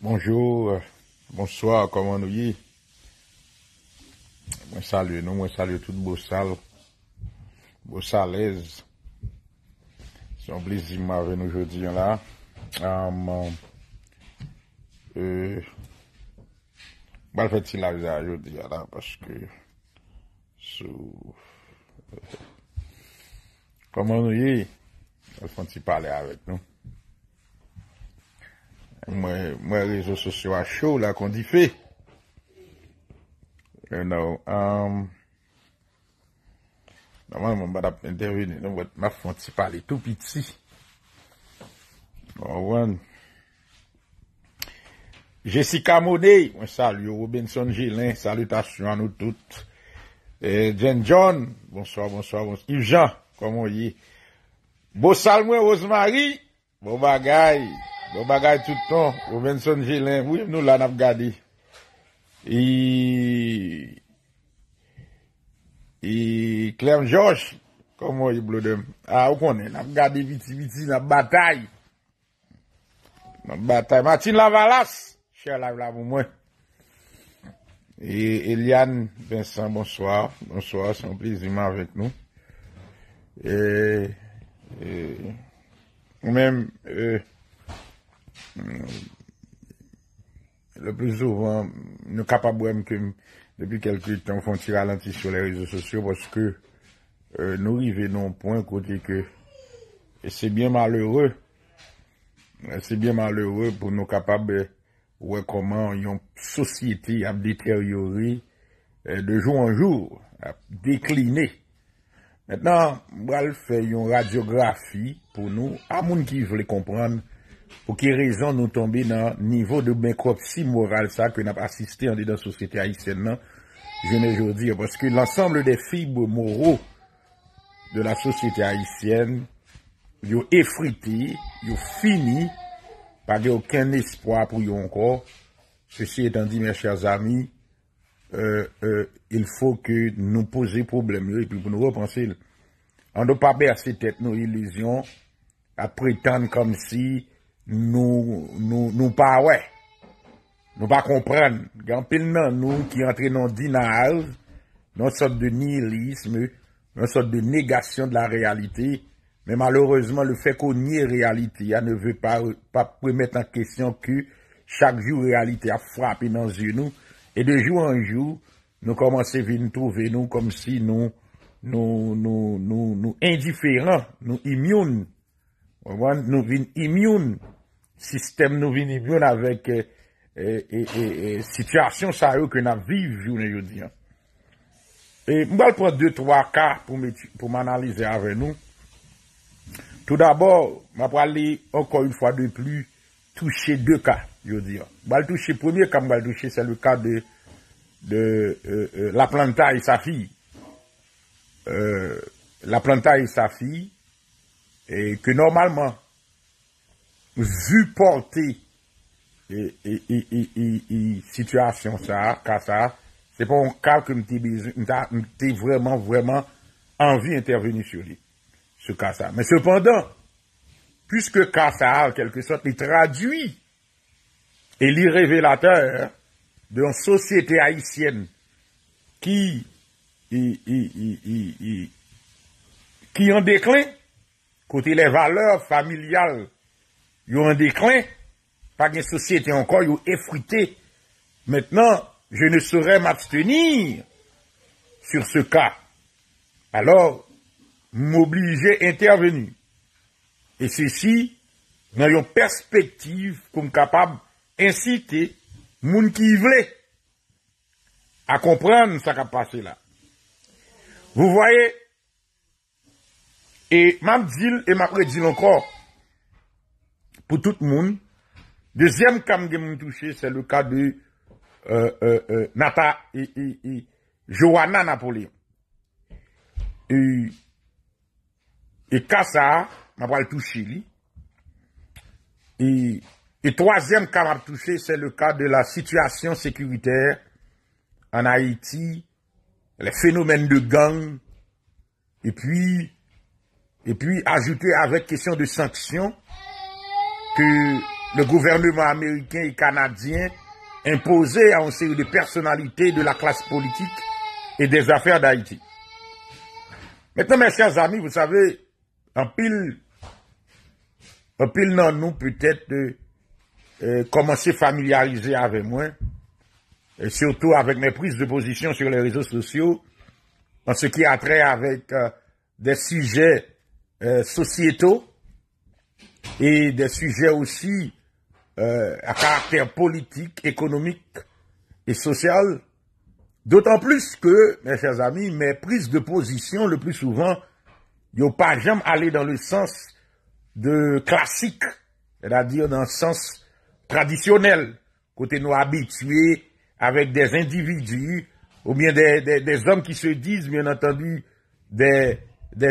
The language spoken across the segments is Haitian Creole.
Bonjou, euh, bonsoi, koman nou yi? Mwen salye nou, mwen salye tout bousal Bousal ez Son blizim aven nou jodi yon la Amman Bal fet ti la vize a jodi yon la Paske sou Koman nou yi? Fanti pale avet nou Mwen rezo sosyo a chou la kondi fe. E nou, am... Daman mwen bad ap interveni, mwen fwant si pale tout pit si. Mwen bon, wan. Jessica Mone, mwen salu yo Robinson Jilin, salutasyon an nou tout. E, Jen John, bonswa, bonswa, bonswa, Yvjean, komon ye. Bo Salmouen Rosemari, bo bagay. Don bagay tout ton. Robinson Jelin. Ou yon nou la naf gade. E... E... Clem George. Komo yi blodem. A ou konen. Naf gade viti viti. Na batay. Na batay. Matin Lavalas. Che la vlam ou mwen. E... Elian Vincent. Bonsoir. Bonsoir. Son plezima avet nou. E... Ou men... E... Euh, Mm. le plus souvent nou kapab wèm kem depi kelke ton fon ti ralenti sou euh, non euh, le rezo sosyo poske nou rive non pon kote ke se bien malheure se bien malheure pou nou kapab wèkoman yon sosyeti ap deteriori de jou an jou ap dekline mètnen wèl fè yon radiografi pou nou amoun ki vle kompran pou ki rezon nou tombe nan nivou de mèkrop si moral sa kwen ap asiste an de dan sosyete Haitienne nan jenè jodi yo, pweske l'ensemble de fib moro de la sosyete Haitienne yo efriti yo fini pwede okèn espoi pou yo anko euh, euh, se si etan di mè chèr zami il fò ke nou pose probleme pou nou wèpansil an do pa bè ase tèt nou ilizyon ap prétan kòm si nou pa wè, nou pa kompren, gyan pil nan nou ki antre nan dinav, nan sot de nihilisme, nan sot de negasyon de la realite, men maloureseman le fe kon ni realite, ya ne ve pa premet an kesyon ki chak jou realite a frapi nan zi nou, e de jou an jou, nou komanse vin touve nou konm si nou indiferan, nou imyoun, nou vin imyoun, Sistem nou vini vyon avèk e situasyon sa yo ke nan viv vyon, yo diyan. E, mbal pou an 2-3 ka pou man analize avè nou. Tout d'abord, mbal pou an li, ankon yon fwa de pli, touche 2 ka, yo diyan. Mbal touche, pou mbyen kam mbal touche, se lè ka de euh, euh, la planta e sa fi. Euh, la planta e sa fi e ke normalman zupote e situasyon sa, Kassar, se pon kak mte mte vreman, vreman anvi interveni sou li. Se Kassar. Men sepandan, pwiske Kassar, kelke sot, li tradwi e li revelateur don sosyete haisyen ki ki ki an dekli kote le valeur familial yo an dekren, pa gen sosyete anko, yo efruite, metnen, je ne sere m'abstenir, sur se ka, alor, m'oblize intervenu, e se si, nan yon perspektiv, koum kapab, insite, moun ki yi vle, a komprende sa kapase la. Vou voye, e m'aprejil anko, pou tout moun. Dezyen kam gen mou touche, se le ka de euh, euh, euh, Nata et Johanna Napoléon. E kasa, mabal touche li. E toazen kam ap touche, se le ka de la sityasyon sekuriter an Haiti, le fenomen de gang, e pi ajoute avek kesyon de sanksyon le gouvernement américain et canadien imposé à une série de personnalités de la classe politique et des affaires d'Haïti. Maintenant, mes chers amis, vous savez, en pile, en pile nous, peut-être, euh, euh commencer à familiariser avec moi, et surtout avec mes prises de position sur les réseaux sociaux, en ce qui a trait avec euh, des sujets euh, sociétaux, et des sujets aussi euh, à caractère politique, économique et social. D'autant plus que, mes chers amis, mes prises de position, le plus souvent, n'ont pas jamais allé dans le sens de classique, c'est-à-dire dans le sens traditionnel, côté nous habitués avec des individus ou bien des, hommes qui se disent, bien entendu, des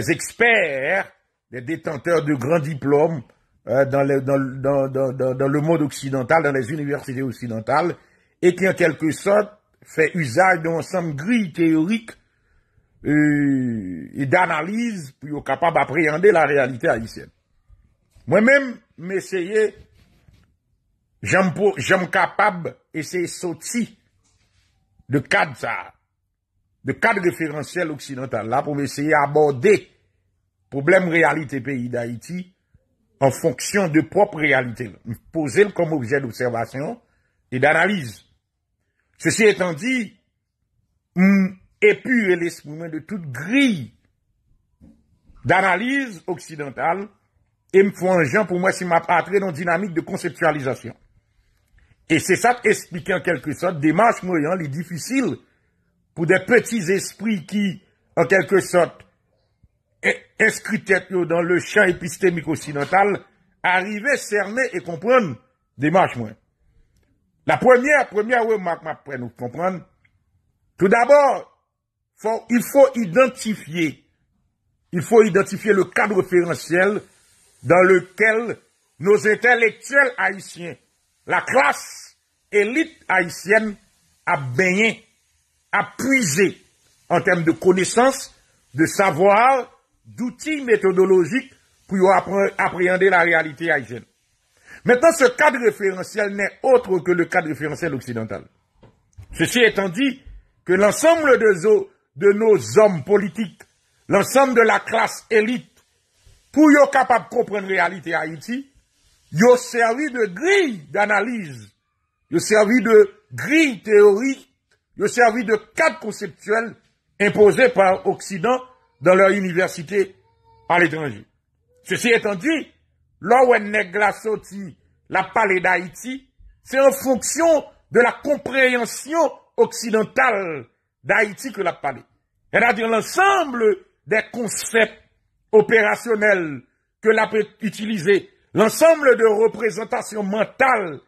experts, des détenteurs de grands diplômes, Euh, dans le mode occidental, dans les universités occidentales, et qui, en quelque sorte, fait usage d'ensemble gris théorique euh, et d'analyse, puis on est capable d'appréhender la réalité haïtienne. Moi-même, j'aime capable d'essayer sautir de cadre ça, de cadre référentiel occidental. Là, pou m'essayer aborder problème réalité pays d'Haïti, en fonction de propre réalité. Poser comme objet d'observation et d'analyse. Ceci étant dit, hum, épurer l'esprit de toute grille d'analyse occidentale et me faut pour moi si m'a patrie dans une dynamique de conceptualisation. Et c'est ça qui en quelque sorte démarche moyenne, les difficiles pour des petits esprits qui, en quelque sorte, tête dans le champ épistémique occidental, arriver, cerner et comprendre démarche moins. La première, première remarque après nous comprendre, tout d'abord, il faut identifier, il faut identifier le cadre référentiel dans lequel nos intellectuels haïtiens, la classe élite haïtienne, a baigné, a puisé en termes de connaissances, de savoir d'outils méthodologiques pour appréhender la réalité haïtienne. Maintenant, ce cadre référentiel n'est autre que le cadre référentiel occidental. Ceci étant dit, que l'ensemble de, nos hommes politiques, l'ensemble de la classe élite, pour être capable de comprendre la réalité Haïti, ont servi de grille d'analyse, ont servi de grille théorique, ont servi de cadre conceptuel imposé par l'Occident dans leur université à l'étranger. Ceci étant dit, lorsqu'on nègre sorti la palais d'Haïti, c'est en fonction de la compréhension occidentale d'Haïti que la palais. C'est-à-dire l'ensemble des concepts opérationnels que l'a utiliser, l'ensemble de représentations mentales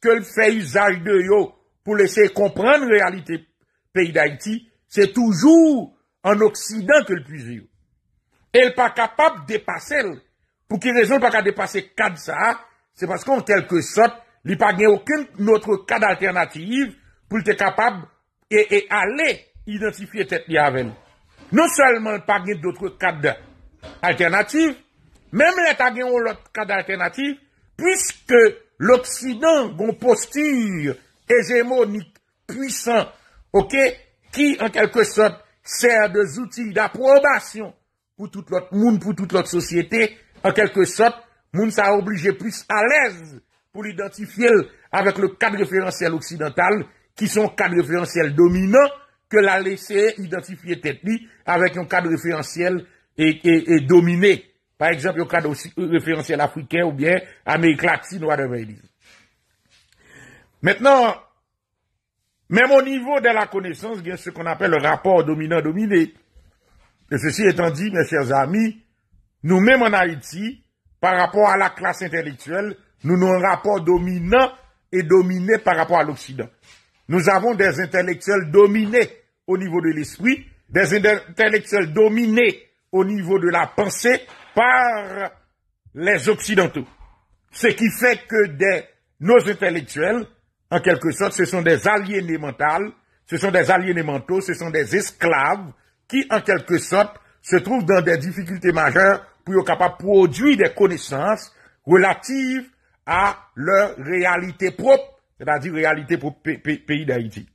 que fait usage de yo pour laisser comprendre la réalité pays d'Haïti, c'est toujours an oksidant ke l pwizir. El pa kapab depase l, pou ki rezon pa ka depase kad sa, se pas kon tel ke sot, li pa gen akoun notre kad alternatif, pou l te kapab, e ale identifiye tet li aven. Non selman pa gen dotre kad alternatif, menm le ta gen ou lotre kad alternatif, pwiske l oksidant goun postir, e zemo ni pwisan, ok, ki an tel ke sot, sert des outils d'approbation pour tout l'autre monde, pour toute l'autre société. En quelque sorte, monde ça obligé plus à l'aise pour l'identifier avec le cadre référentiel occidental, qui sont cadre référentiel dominant, que la laisser identifier tête avec un cadre référentiel et, dominé. Par exemple, un cadre euh, référentiel africain ou bien Amérique latine, whatever it Maintenant, même au niveau de la connaissance, il y a ce qu'on appelle le rapport dominant-dominé. Et ceci étant dit, mes chers amis, nous-mêmes en Haïti, par rapport à la classe intellectuelle, nous avons un rapport dominant et dominé par rapport à l'Occident. Nous avons des intellectuels dominés au niveau de l'esprit, des intellectuels dominés au niveau de la pensée par les Occidentaux. Ce qui fait que des, nos intellectuels an kelke sot, se son des alyenemental, se son des alyenemento, se son des esklav, ki an kelke sot se trouv dan des difikulte majeur pou yo kapap prodwi de konesans relativ a lor realite prop, se ta di realite prop peyi da Haiti.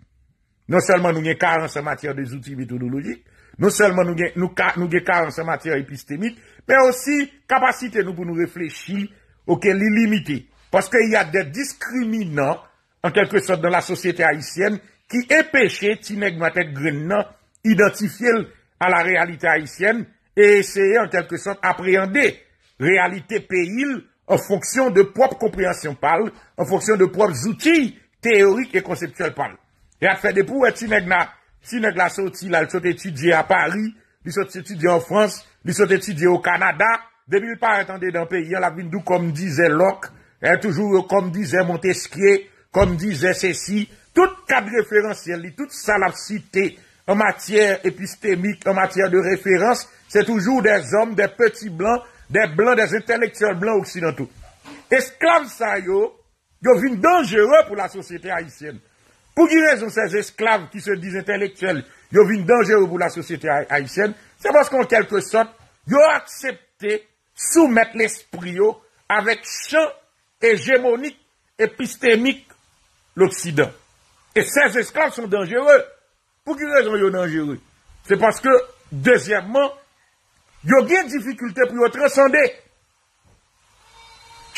Non selman nou gen kar an sa matyar de zouti metodologik, non selman nou gen kar an sa matyar epistemit, pe osi kapasite nou pou nou reflechi ou ke li limite. Paske yad de diskriminant an kelke sot nan la sosyete haisyen, ki epèche Tineg Matet Grinna, identifye al la realite haisyen, e eseye an kelke sot apreyande, realite peyil, an fonksyon de prop kompryasyon pal, an fonksyon de prop zouti, teorik e konseptuel pal. E a fè depou, Tineg la sotil, al sot etidye a Paris, li sot etidye an Frans, li sot etidye o Kanada, debil pa entande dan peyil, al avindou kom dize Lok, el toujou kom dize Montesquie, konm di zese si, tout kat referansiyeli, tout salafsite, en matyè epistémik, en matyè de referans, se toujou des omb, des peti blan, des blan, des enteleksyèl blan, ou si nan tou. Esklav sa yo, yo vin dangere pou la sosyete Haitien. Pou di rezon se esklav ki se diz enteleksyèl, yo vin dangere pou la sosyete Haitien, se bas kon kelkosot, yo aksepte soumet l'esprit yo avèk chan egemonik epistémik l'Oksidan. E sez esklav son denjere, pou ki rezon yo denjere. Se paske, dezyèmman, yo gen difficultè pou yo tre sande,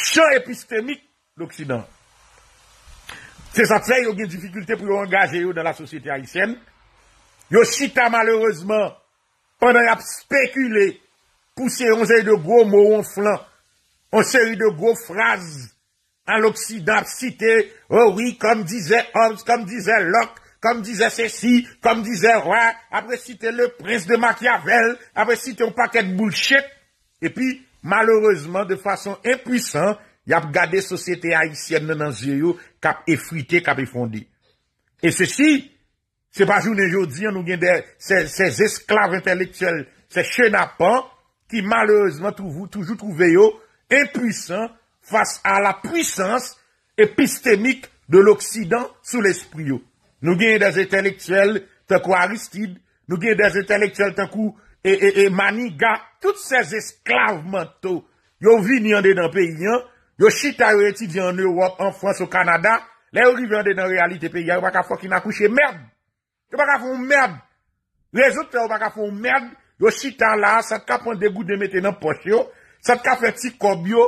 chan epistemik l'Oksidan. Se sa tse yo gen difficultè pou yo engaje yo dan la sosyete Haitienne, yo sita malereusement, anay ap spekule, pou se yon zey de gro moron flan, an zey yon de gro fraz, an l'Oksidans, cite, oh oui, kom dize Hobbes, kom dize Locke, kom dize Sessi, kom dize Roy, apre cite le pres de Machiavel, apre cite un paquet de bullshit, et puis, malheureusement, de fason impuissant, y ap gade sosieté haïsienne nan anzye yo, kap efuite, kap efondi. Et Sessi, se pa jounen joudi, an nou gen de se esklave intelektuel, se chenapan, ki malheureusement toujou trouve yo, impuissant, Fas a la pwisans epistemik de l'Oksidan sou l'espri yo. Nou genye de zetelektuel te kwa Aristide. Nou genye de zetelektuel te kwa Emaniga. Tout se esklavemento. Yo vi ni yande den peyinyan. Yo chita yo eti di an Europe, an France, an Kanada. La yo ri yande den realite peyinyan. Yo baka fokin akouche merd. Yo baka foun merd. Yo ezout fè yo baka foun merd. Yo chita la, sat ka pon degout de meten an poche yo. Sat ka fè ti kobyo.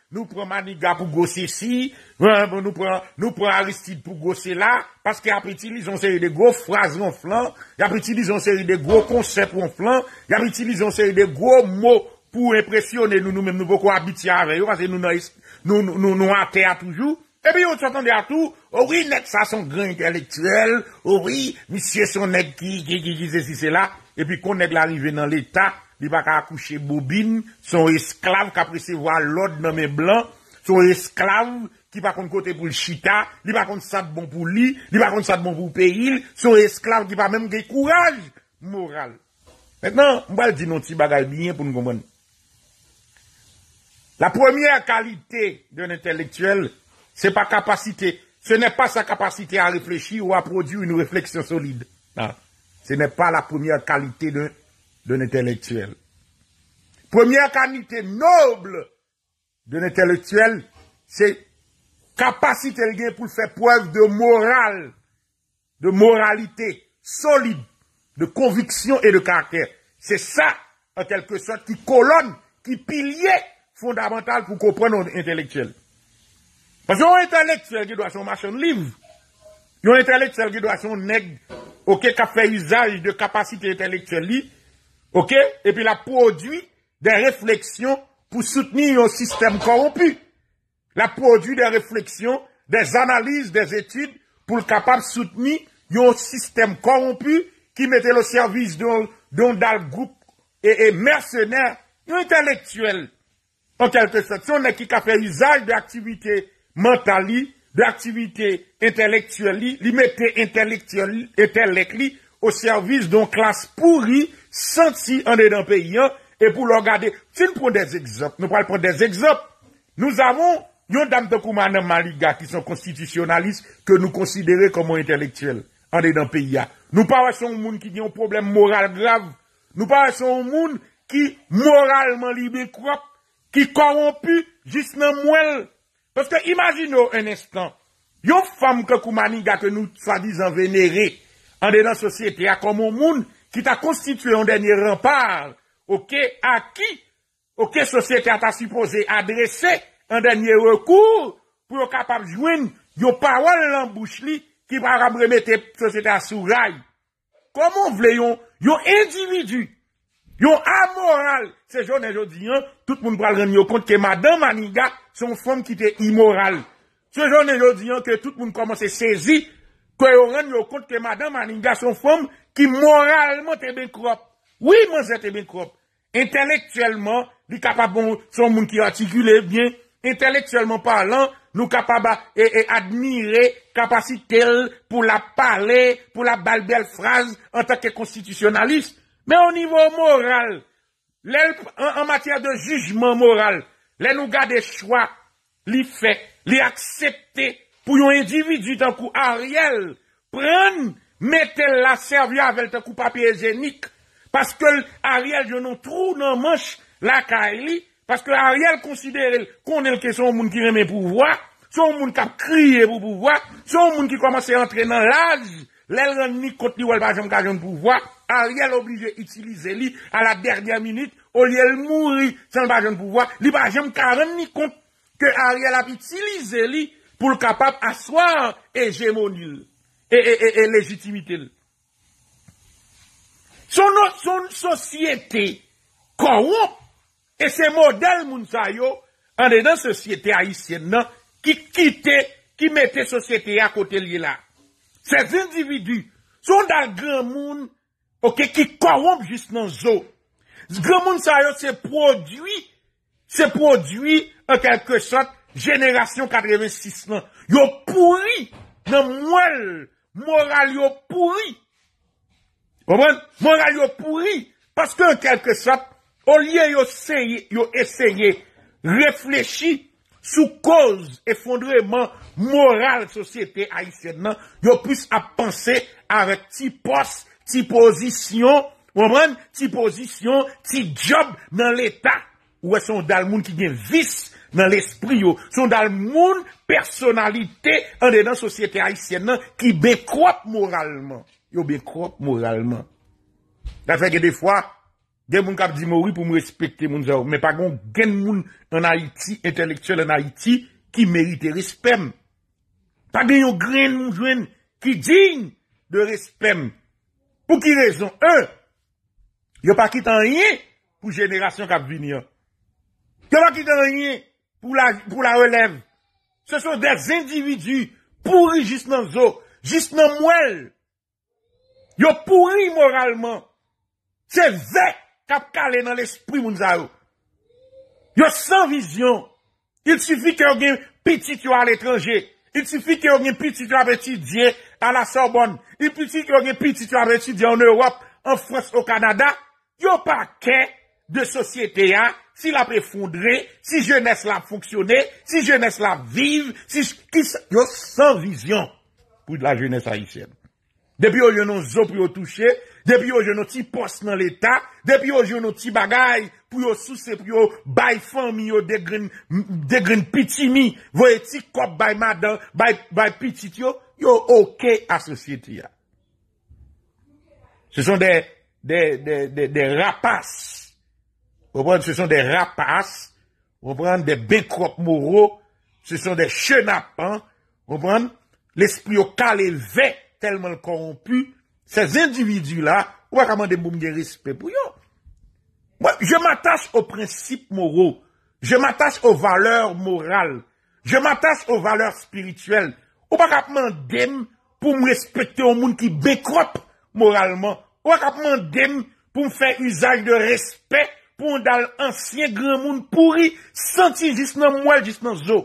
Nou pran Maniga pou gose si, nou pran Aristide pou gose la, paske apre ti li zon seri de gwo frazon flan, apre ti li zon seri de gwo konsepon flan, apre ti li zon seri de gwo mwo pou impresyonen nou nou men nou vokwa biti a reyo, paske nou nou anter toujou, epi oh ou tsa kande atou, ori net sa son gring elektrel, ori oh misye son net ki gize si se la, epi kon net la rive nan l'Etat, li pa ka akouche bobine, son esklave ka presevo a lod nan men blan, son esklave ki pa kon kote pou l chita, li pa kon sat bon pou li, li pa kon sat bon pou pe il, son esklave ki pa menm gey kouraj moral. Metnen, mba l di non ti bagay bine pou nou kompon. La premiè kalite d'un entelektuel, se pa kapasite, se ne pa sa kapasite a reflechi ou a produ yon refleksyon solide. Se non, ne pa la premiè kalite d'un entelektuel, d'un intellectuel Première qualité noble d'un intellectuel c'est capacité pour faire preuve de morale, de moralité solide, de conviction et de caractère. C'est ça, en quelque sorte, qui colonne, qui pilier fondamental pour comprendre l'intellectuel. Parce qu'un intellectuel qui doit son machin livre, un intellectuel qui doit son nègre, ok, qui a fait usage de capacité intellectuelle, Ok? Et puis la produit des réflexions pour soutenir yon système corrompu. La produit des réflexions, des analyses, des études pour le capable soutenir yon système corrompu qui mettait le service d'un groupe et mercenaires non intellectuels. En quelque sorte, on n'a qu'à faire usage d'activités mentalis, d'activités intellectuelles, li mettait intellectuels au service d'un classe pourri, sent si an de dan peyi an, e pou lor gade, si nou prou de zekzop, nou prou de zekzop, nou zavon, yon dam te kouman nan maliga, ki son konstitisyonalist, ke nou konsidere komon entelektuel, an de dan peyi an, nou pa wè son moun ki diyon problem moral grav, nou pa wè son moun, ki moralman libe krop, ki korompu, jis nan mwel, peske imagine ou en estan, yon fam ke kouman niga, ke nou sa dizan venere, an de dan sosyete, an de dan sosyete, ki ta konstituye an denye rempare, oke, a ki, oke, sosyete a ta supose adrese, an denye rekou, pou yo kapab jwen, yo pawan lan bouch li, ki pa ram remete sosyete a sou ray. Koman vle yo, yo individu, yo amoral, se joun en joudiyan, tout moun pral remyo kont, ke madame Aniga, son fom ki te imoral. Se joun en joudiyan, ke tout moun komanse sezi, kwen yo remyo kont, ke madame Aniga, son fom, ki moralman te ben krop. Oui, man zè te ben krop. Intellektuellement, di kapab bon, son moun ki artikule, bien, intellektuellement parlant, nou kapab e, e admire kapasitelle pou la pale, pou la balbel fraze an takè konstitisyonaliste. Men an nivou moral, en matère de jujman moral, lè nou gade chwa, li fè, li akseptè, pou yon individu, tan kou a riel, prenne, Metel la servya vel te koup api e jenik. Paske a riel jenou trou nan manch la ka li. Paske a riel konsidere konel ke son moun ki reme pou vwa. Son moun kap kriye pou pou vwa. Son moun ki komanse entre nan laj. Lèl ren ni kote li wèl pa jenou ka jenou pou vwa. A riel oblije itilize li a la derdia minute. O li el mouri san pa jenou pou vwa. Li pa jenou ka ren ni kote ke a riel ap itilize li pou l kapap aswa e jenou pou vwa. E, e, e, et légitimitel. Son sosyete korop, et se model moun sa yo, an de dan sosyete ayisyen non, nan, ki kite, ki mette sosyete a kote li la. Ses individu, son dal gran moun, ok, ki korop jist nan zo. Gran moun sa yo se prodwi, se prodwi, an kelke sot, jenerasyon 86 nan. Yo pouri nan mouel moun, Moral yo pouri. Moral yo pouri. Paske an kelke sap, o liye yo eseye reflechi sou koz efondreman moral sosyete a isyedman yo pise apanse ar ti pos, ti posisyon ti posisyon, ti job nan l'eta ou wè son dal moun ki gen vis nan l'espri yo, son dal moun personalite an denan sosyete Haitien nan ki bekwap moralman. Yo bekwap moralman. La feke de fwa gen moun kap di mori pou mou respekte moun zavou. Men pagon gen moun an Haiti, entelektuel an Haiti ki merite respem. Pagon yo gren moun jwen ki jigne de respem. Pou ki rezon? Yo pa kit an yi pou jenerasyon kap vini yo. Yo pa kit an yi pou la relem. Se sou des individu pouri jist nan zo, jist nan mwel. Yo pouri moralman. Se vek kap kale nan l'espri moun za ou. Yo san vizyon. Il sifik yo gen piti ki yo al etranje. Il sifik yo gen piti ki yo aveti diye ala Sorbonne. Il sifik yo gen piti ki yo aveti diye an Europe, an France, an Kanada. Yo pa ke de sosyete ya si la pe fondre, si je nes la foksyone, si je nes la vive, yo san vizyon pou la je nes a yise. Depi yo yo nou zo pou yo touche, depi yo yo nou ti pos nan l'Etat, depi yo yo nou ti bagay, pou yo sou se pou yo bay fami yo degren piti mi, voye ti kop bay madan, bay piti tyo, yo okey asosye tya. Se son de rapas repran, se son de rapas, repran, de bekrop moro, se son de chenapan, repran, l'espri okal e ve, telman l'korompu, se zindividu la, wakaman de moumye rispe pou yon. Mwen, je m'attache o prinsip moro, je m'attache o valeur moral, je m'attache o valeur spirituel, wakaman dem pou m'respete yon moun ki bekrop moralman, wakaman dem pou m'fè usaj de respet pou an dal ansyen gran moun pouri, santi jis nan mwal jis nan zo.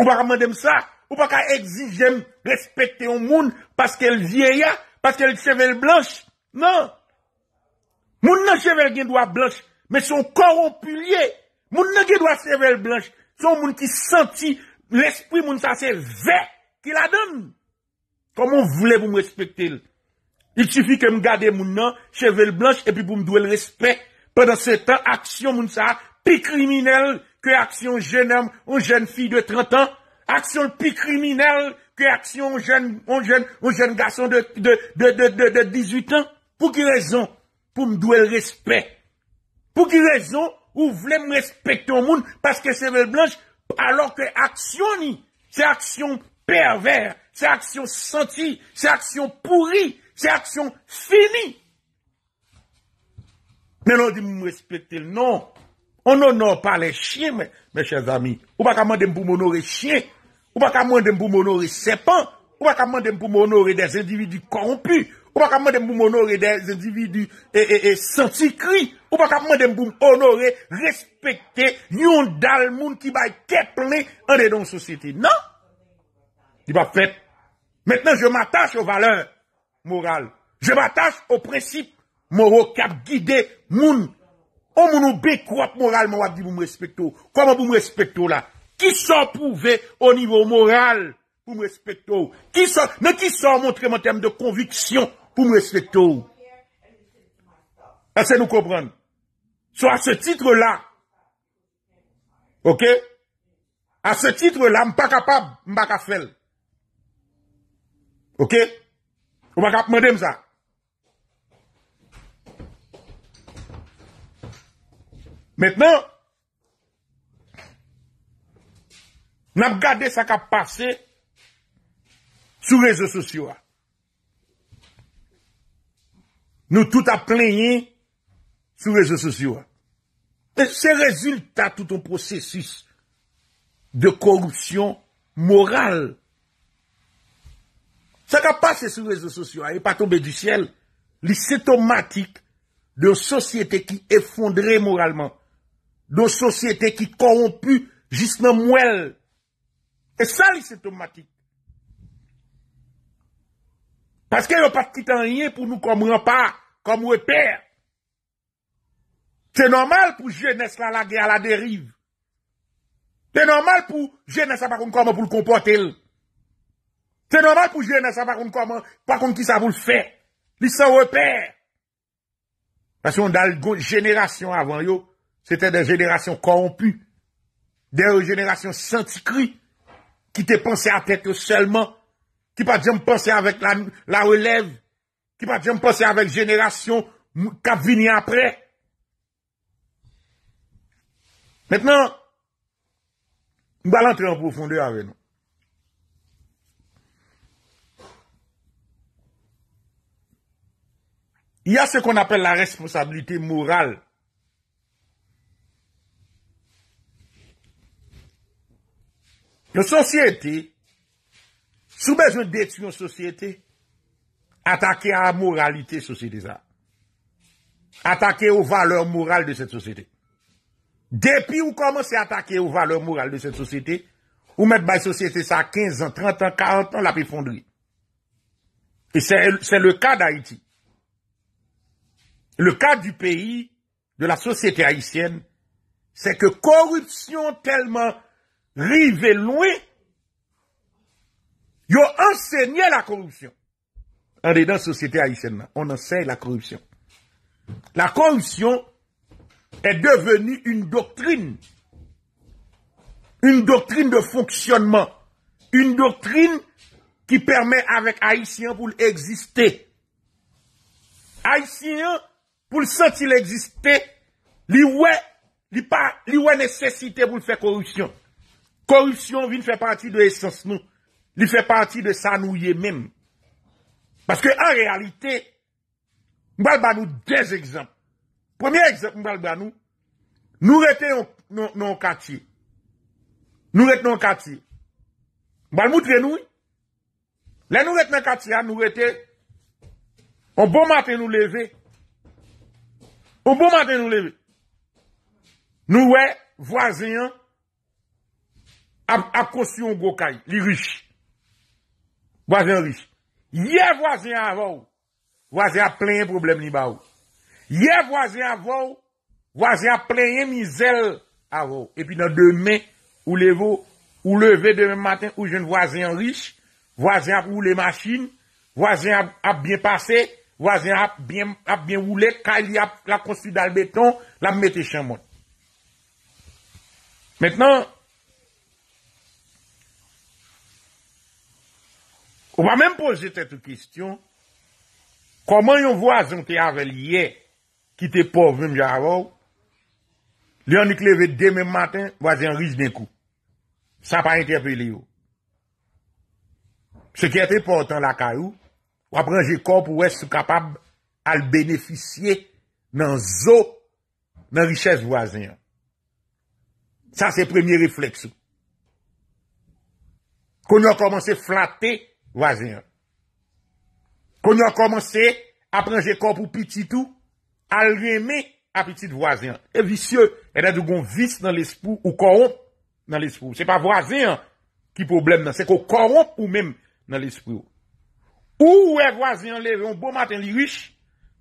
Ou pa ramandem sa, ou pa ka egzijem respekte yon moun, paske el vieya, paske el chevel blanche, nan. Moun nan chevel gen doa blanche, men son koron pulye, moun nan gen doa chevel blanche, son moun ki santi l'espri moun sa se ve, ki la dem. Koman voule pou mwespekte el? Il sifi ke m gade moun nan, chevel blanche, epi pou m doel respekte, Pendan se tan, aksyon moun sa pi kriminel ke aksyon jen am ou jen fi de 30 an, aksyon pi kriminel ke aksyon ou jen gason de 18 an, pou ki rezon pou mdou el respet. Pou ki rezon ou vle m respet ou moun paske se vel blanche, alor ke aksyon ni. Se aksyon perver, se aksyon senti, se aksyon pouri, se aksyon fini. Menon di mou mou respekte l non. On non non pa le chie me, me chè zami. Ou pa ka mwen dem pou moun ore chie. Ou pa ka mwen dem pou moun ore sepan. Ou pa ka mwen dem pou moun ore des individu korompu. Ou pa ka mwen dem pou moun ore des individu e e e sensikri. Ou pa ka mwen dem pou moun ore respekte yon dal moun ki bay ket plen an de don sositi. Nan! Di ba fèt. Mètnen je m'attache au valeur moral. Je m'attache au principe Moro kap gide moun. O moun nou bekwap moral moun wak di mou mwespekto. Kwa moun mwespekto la? Ki son prouve au nivou moral mwespekto? Ne ki son montre moun tem de konviksyon mwespekto? Asen nou kobran. So a se titre la. Ok? A se titre la mpa kapab mbakafel. Ok? Mbakap mwen demza. Mètnen, nap gade sa ka pase sou rezo sosyo a. Nou tout a plenye sou rezo sosyo a. E se rezultat tout an prosesis de korupsyon moral. Sa ka pase sou rezo sosyo a, e pa tombe di chel, li setomatik de sosyete ki effondre moralman No sosyete ki koronpu jis nan mwel. E sa li se tom mati. Paske yo pati tanye pou nou komwen pa, komwen per. Te normal pou jè nes la la derive. Te normal pou jè nes apakoun koman pou l kompote l. Te normal pou jè nes apakoun koman, pakoun ki sa vou l fè. Li sa wè per. Paske yon dal generasyon avan yo, C'était des générations corrompues, des générations sans qui étaient pensées à tête seulement, qui pas jamais penser avec la, relève, qui pas jamais penser avec génération qui venir après. Maintenant, nous allons entrer en profondeur avec nous. Il y a ce qu'on appelle la responsabilité morale sous de sou détruire une société, attaquer à moralité moralité société ça. Attaquer aux valeurs morales de cette société. Depuis où commencez à attaquer aux valeurs morales de cette société, ou mettre la société ça 15 ans, 30 ans, 40 ans, la pifonderie Et c'est le cas d'Haïti. Le cas du pays, de la société haïtienne, c'est que corruption tellement rive loin, ils ont enseigné la corruption. est dans société haïtienne, on enseigne la corruption. La corruption est devenue une doctrine. Une doctrine de fonctionnement. Une doctrine qui permet avec Haïtien pour exister. Haïtien, pour le sentir exister, li ouais, pas, nécessité pour faire corruption. Korupsyon vin fè pati de esens nou. Li fè pati de sa nouye men. Paske an realite, mbal banou dez ekzamp. Premier ekzamp mbal banou, non, non non nou rete nan kati. Nou rete nan kati. Mbal moutre nou, le nou rete nan kati an, nou rete, an bon maten nou leve. An bon maten nou leve. Nou we, vwaziyan, ap kosyon gwo kay, li rish. Vazen rish. Ye vwazen avou, vwazen ap plen problem li ba ou. Ye vwazen avou, vwazen ap plen mi zel avou. E pi nan demen, ou leve, ou leve demen matin, ou jen vwazen rish, vwazen ap ou le masin, vwazen ap bien pase, vwazen ap bien oule, ka li ap la kosyon dal beton, la mette chan moun. Mettenon, Ou pa mèm pose tè tou kistyon, koman yon vwa zon tè avèl yè ki tè povèm javò, lè yon nè kleve dè mèm matin, vwa zè yon riz mè kou. Sa pa interpelle yo. Se kè tè portan la kajou, ou apren jè kor pou wè sou kapab al benefisye nan zo, nan richèz vwa zè yon. Sa se premiè refleksou. Kon yon komanse flatè Kwen yo komanse a prenje kor pou pitit ou, a lume a pitit vwazyan. E visye, e da dougon vis nan l'espou ou koron nan l'espou. Se pa vwazyan ki problem nan, se ko koron ou men nan l'espou. Ou ou e vwazyan leve, ou bon maten li riche,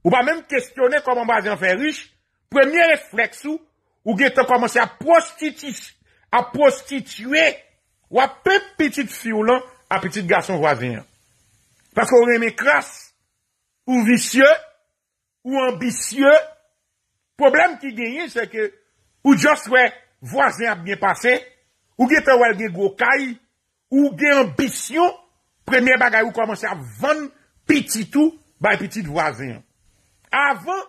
ou pa menm kestyone koman vwazyan fe riche, premye refleks ou, ou gen te komanse a prostitise, a prostitue, ou apen pitit fi ou lan, a piti gason wazien. Pase ou reme kras, ou visye, ou ambisye, problem ki genye se ke, ou jòswe wazien ap gen pase, ou gen te wal gen gwo kaj, ou gen ambisye, premè bagay ou komanse a van piti tou, bay piti wazien. Avan,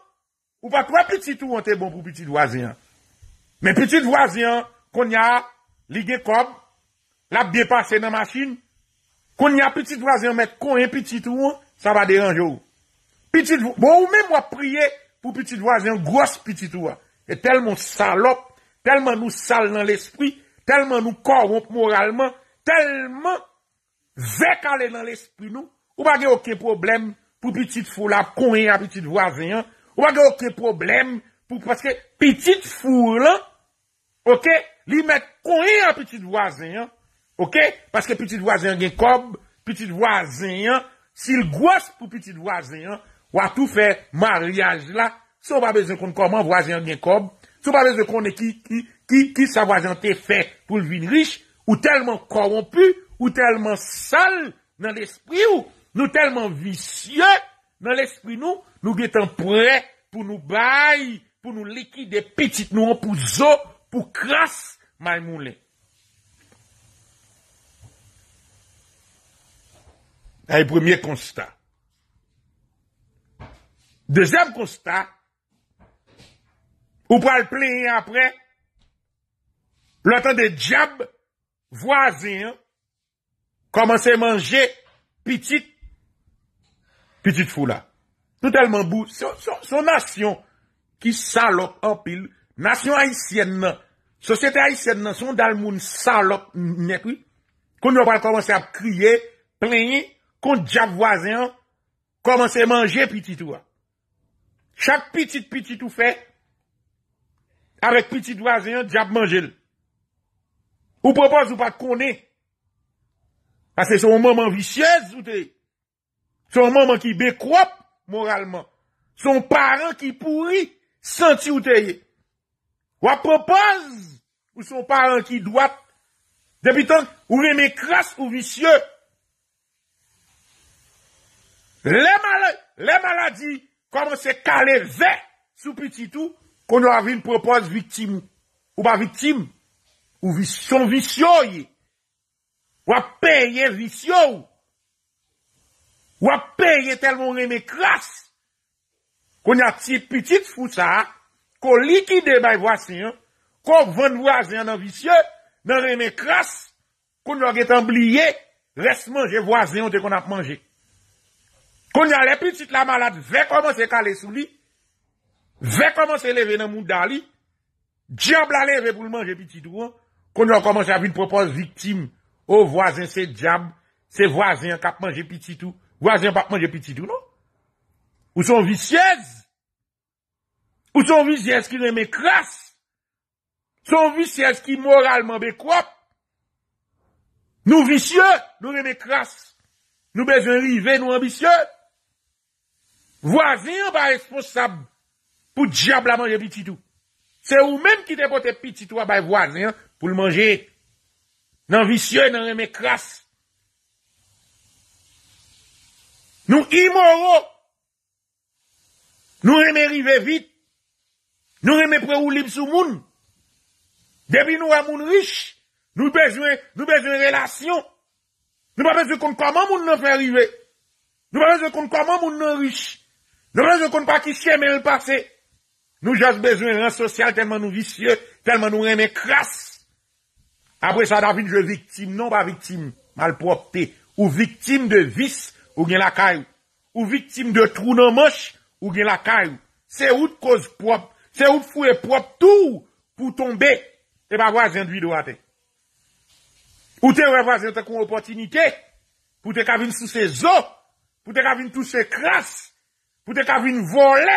ou pa kwa piti tou an te bon pou piti wazien. Men piti wazien, kon ya, li gen kom, la ap gen pase nan masin, moun ya pitit wazen met konye pitit ou an, sa va deranjou. Moun mè mwa priye pou pitit wazen, gross pitit ou an, telman salop, telman nou sal nan l'esprit, telman nou koron moralman, telman zek ale nan l'esprit nou, ou bagè okè problem pou pitit fou la, konye a pitit wazen an, ou bagè okè problem pou, paske pitit fou la, okè li met konye a pitit wazen an, Ok, paske pitit wazen gen kob, pitit wazen yon, sil gwas pou pitit wazen yon, wapou fe mariage la, sou pa beze kon kon man wazen gen kob, sou pa beze kon ne ki sa wazen te fe pou vin riche ou telman korompu ou telman sal nan l'espri ou nou telman visye nan l'espri nou, nou getan pre pou nou bayi, pou nou likide pitit nou an pou zo, pou kras maymoule. Ay premye konsta. Dezem konsta, ou pral pleye apre, le tan de jab, wazen, komanse manje, pitit, pitit fula. Toutelman bou. So nasyon ki salok apil, nasyon haisyen nan, sosyete haisyen nan, son dal moun salok nekwi, koun nou pral komanse ap kriye, pleye, kont diap vwazyan, koman se manje piti tou a. Chak piti piti tou fe, arek piti vwazyan, diap manje l. Ou propoz ou pat konen, ase son moman vwishyez ou teye, son moman ki bekwap moralman, son paran ki pouri, senti ou teye. Ou apropoz, ou son paran ki dwap, depi tan ou reme kras ou vwishyez, Le maladi koman se kaleve sou piti tou kon yo avi n propoz vitim ou pa vitim ou son visyo ye. Ou ap peye visyo ou. Ou ap peye tel moun reme kras. Kon yo ap tiye piti fousa, kon likide bay vwasyon, kon ven wazyan nan visyo, nan reme kras, kon yo ag etan bliye, resmanje vwasyon te kon ap manje. kon yon repitit la malade, ve komanse kale sou li, ve komanse leve nan moun da li, diable ale repoulman jepitidou an, kon yon komanse avi propos viktim, o vwazen se diable, se vwazen kapman jepitidou, vwazen papman jepitidou nou, ou son visyez, ou son visyez ki reme kras, son visyez ki moralman be krop, nou visyez, nou reme kras, nou bezonrive nou ambisyez, Wazir ba esposab pou diable a manje pititou. Se ou menm ki te pote pititou a bay wazir pou l manje nan visyo e nan reme kras. Nou imoro. Nou reme rive vit. Nou reme pre ou libs ou moun. Demi nou amoun riche. Nou bejwe relasyon. Nou pa bezwe kon konman moun nan fwe rive. Nou pa bezwe konman moun nan riche. Noun jase kon pa kiske men yon pase. Noun jase bezwen yon sosyal telman nou visye, telman nou rene kras. Apre sa davin jwe viktim, non pa viktim malpropte, ou viktim de vis ou gen lakay. Ou viktim de trounan mosh ou gen lakay. Se ou t'koz prop, se ou t'fou e prop tou, pou tombe, e pa wazen dwi doate. Ou te wazen te kon opotinite, pou te kavin sou se zo, pou te kavin tou se kras, Pou te kavine volè.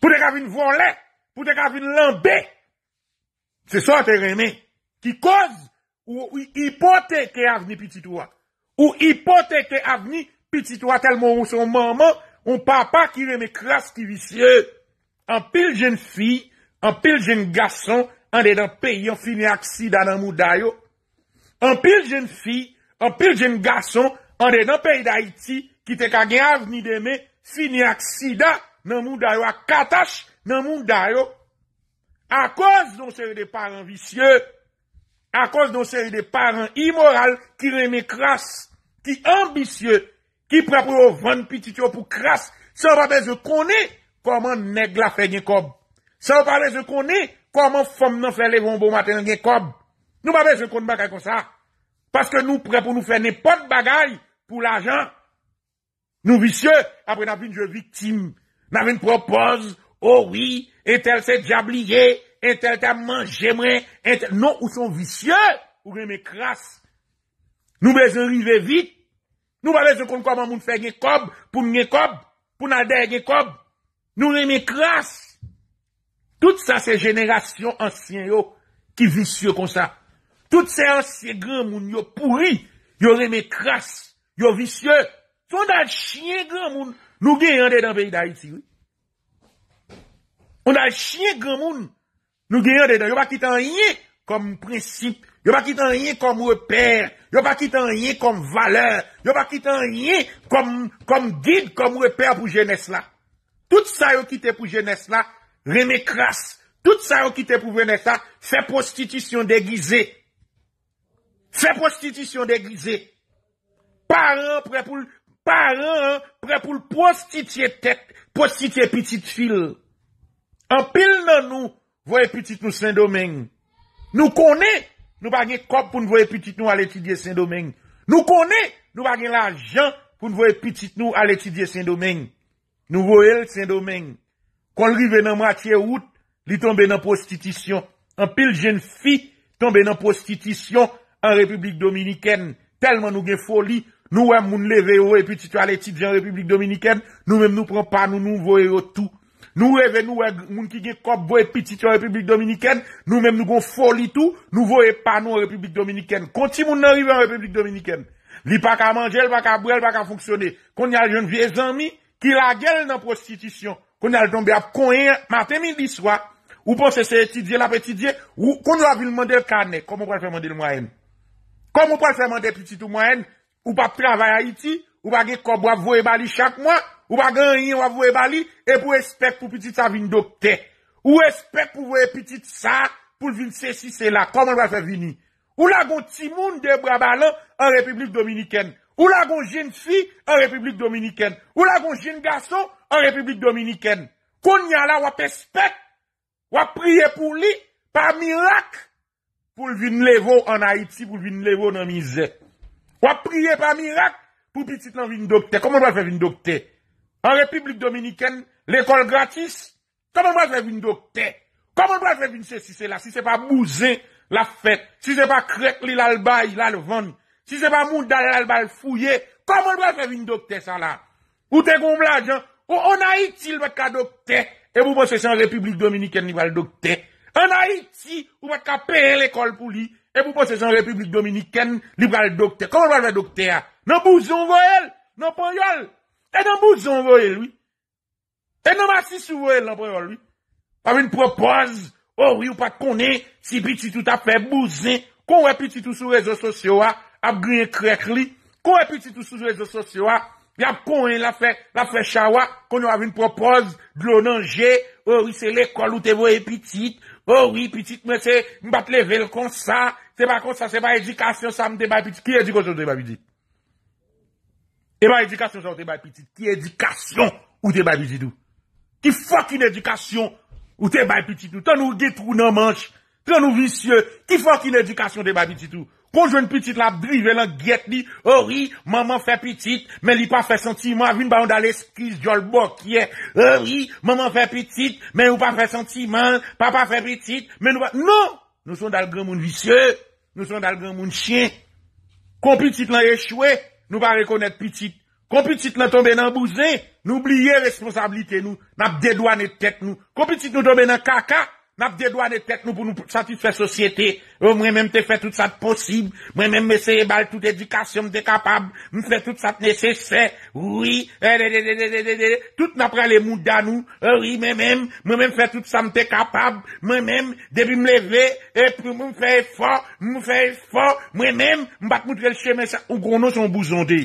Pou te kavine volè. Pou te kavine lambè. Se sa te remè. Ki koz. Ou ipoteke avni piti toa. Ou ipoteke avni piti toa. Tel moun ou son maman. Ou papa ki remè kras ki visye. An pil jen fi. An pil jen gason. An de dan peyi. An fini aksi dan an mouda yo. An pil jen fi. An pil jen gason. An de dan peyi da iti. ki te ka gav ni deme, si ni aksida nan moun dayo, a katash nan moun dayo, a koz don seri de paran visye, a koz don seri de paran imoral, ki reme kras, ki ambisye, ki prepo yo van pitityo pou kras, sa wapen je kone, koman neg la fe gne kob, sa wapen je kone, koman fom nan fe levon bo maten gne kob, nou wapen je kone baka kon sa, paske nou prepo nou fe nepot bagay, pou la jan, Nou visye, apre nan pinj yo viktim, nan vin propoz, owi, entel se diablige, entel tamman jemre, entel, nou ou son visye, ou reme kras. Nou bezon rive vit, nou ba bezon kon koman moun fe ghe kob, pou mwen ghe kob, pou nan der ghe kob, nou reme kras. Tout sa se jenerasyon ansyen yo ki visye kon sa. Tout se ansyen gen moun yo pouri, yo reme kras, yo visye yo. Son dal chye gen moun nou gen yon dedan ve yi da iti. On dal chye gen moun nou gen yon dedan. Yo pa kitan yi kom presip. Yo pa kitan yi kom reper. Yo pa kitan yi kom valeur. Yo pa kitan yi kom gid kom reper pou genes la. Tout sa yo kite pou genes la, reme kras. Tout sa yo kite pou genes la, se prostitution degize. Se prostitution degize. Paran pre pou... Paran, pre pou l'prostitye tek, prostitye pitit fil. An pil nan nou, voye pitit nou Saint-Domingue. Nou kone, nou bagen kop pou nou voye pitit nou al etidye Saint-Domingue. Nou kone, nou bagen la jan, pou nou voye pitit nou al etidye Saint-Domingue. Nou voyel Saint-Domingue. Kon rive nan matye wout, li tombe nan prostitisyon. An pil jen fi, tombe nan prostitisyon, an republik dominiken. Telman nou gen foli, Nou wè moun leve ou e pititou aletit di an Republik Dominikèn, nou wèm nou pran pa nou nou voe ou tou. Nou wèm nou wè moun kike kop voe pititou an Republik Dominikèn, nou wèm nou kon foli tou, nou voe pa nou an Republik Dominikèn. Konti moun nanrive an Republik Dominikèn. Li pa ka manjel, pa ka bouel, pa ka fonksyonel. Kon yal jen vye zanmi, ki la gel nan prostitisyon. Kon yal jen bi ap konyen, martem in diswa, ou pon se se etidye la petidye, ou kon nou avil mandel kane, kon moun pran fè mandel mwenen. Kon moun pran fè mandel Ou pa pre avay Haiti, ou pa ge kob wav vou e bali chak mwa, ou pa gen yon wav vou e bali, e pou espèk pou piti sa vin dokte. Ou espèk pou vou e piti sa pou vin se si se la, koman wafè vini. Ou la gon timoun de bra balan an Republik Dominikèn. Ou la gon jen fi an Republik Dominikèn. Ou la gon jen gaso an Republik Dominikèn. Kon nyan la wap espèk, wap priye pou li, pa mirak pou vin levon an Haiti, pou vin levon an Mize. Ou a priye pa mirak pou pitit lan vin dokte. Koman wè fè vin dokte? An republik dominiken, l'ekol gratis, koman wè fè vin dokte? Koman wè fè vin se si se la? Si se pa mouze la fèt, si se pa krek li la l'bay, la l'van, si se pa mou dal la l'bay fouye, koman wè fè vin dokte sa la? Ou te koum la jan? Ou on a iti l wè ka dokte? E mou mwen se se an republik dominiken li wè l dokte? Ou an a iti l wè ka peye l ekol pou li? E pou pou se jan republik dominiken, libra le dokter. Koman va le dokter ya? Nan bouzou envoyel, nan panyol. E nan bouzou envoyel, oui. E nan masis ouvoyel, nan panyol, oui. Avèn propose, oh oui, ou pa kone, si pititout a fèm bouzé, kon repititout sou rezo sosyo a, ah. ap gwenye krek li, kon repititout sou rezo sosyo a, ah. bi ap konye la fè, la fè chawa, kon yo avèn propose, glonanje, oh oui, se lekol ou te voye pitit, Oh Ouwi, pitit mwen se, mwa plevel kon sa, se ba kon sa, se ba edikasyon sa mwen te bay piti, ki edikasyon te bay piti? E ba edikasyon sa mwen te bay piti, ki edikasyon ou te bay piti dout? Ki fok yon edikasyon ou te bay piti dout? Ton nou getrou nan manch, ton nou visye, ki fok yon edikasyon te bay piti dout? Konjwen pitit la brive lan get li, ori, oh maman fe pitit, men li pa fe sentiman, vin ba yon dal eskiz jol bok ye, ori, oh maman fe pitit, men ou pa fe sentiman, papa fe pitit, men ou pa... Non, nou son dal gen moun visye, nou son dal gen moun chien, kon pitit lan ye chwe, nou pa rekonet pitit, kon pitit lan tombe nan bouze, nou blye responsabilite nou, nap dedwa net tek nou, kon pitit nou tombe nan kaka. nap euh, de doan et pek nou pou nou satisfe sosyete, ou mwen mèm te fè tout sa te posib, mwen mèm mè seye bal tout edikasyon mte kapab, mwen fè tout sa te nesesè, oui, e de de de de de de de, tout napre euh, eh, le mou danou, oui mèm mèm, mwen mèm fè tout sa mte kapab, mwen mèm, debi mleve, e pou mwen fè fò, mwen fè fò, mwen mèm, mbat moutre l chè mè sa, ou kon nou son bouzondé,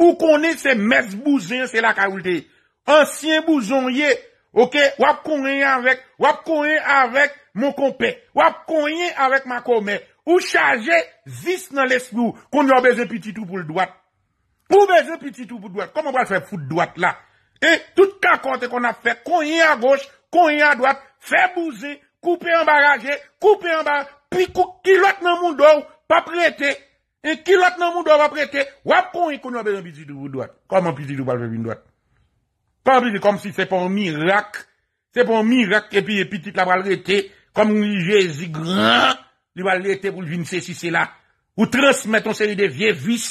ou kon nou se mès bouzondé, se la ka oulte, ansyen bouzondye Ok, wap konye avèk, wap konye avèk moun kompè. Wap konye avèk ma komè. Ou chaje, zis nan lespou, konye obèze pititou pou l'douat. Pou bezè pititou pou l'douat. Koman wèfè fè foute douat la? E, tout kan kante kon ap fè, konye avèk kouche, konye avèk douat, fè bouzè, koupe mbarajè, koupe mbarajè. Pi kou kilote nan moun dow pa prete. E, kilote nan moun dow pa prete, wap konye konye obèze pititou pou l'douat. Koman pititou pa lèfè foute douat? Kabili kom si se pon mirak, se pon mirak, epi pitit la valete, kom un jezi gran, li valete pou lvin se si se la. Ou transmeton se li de vie vis,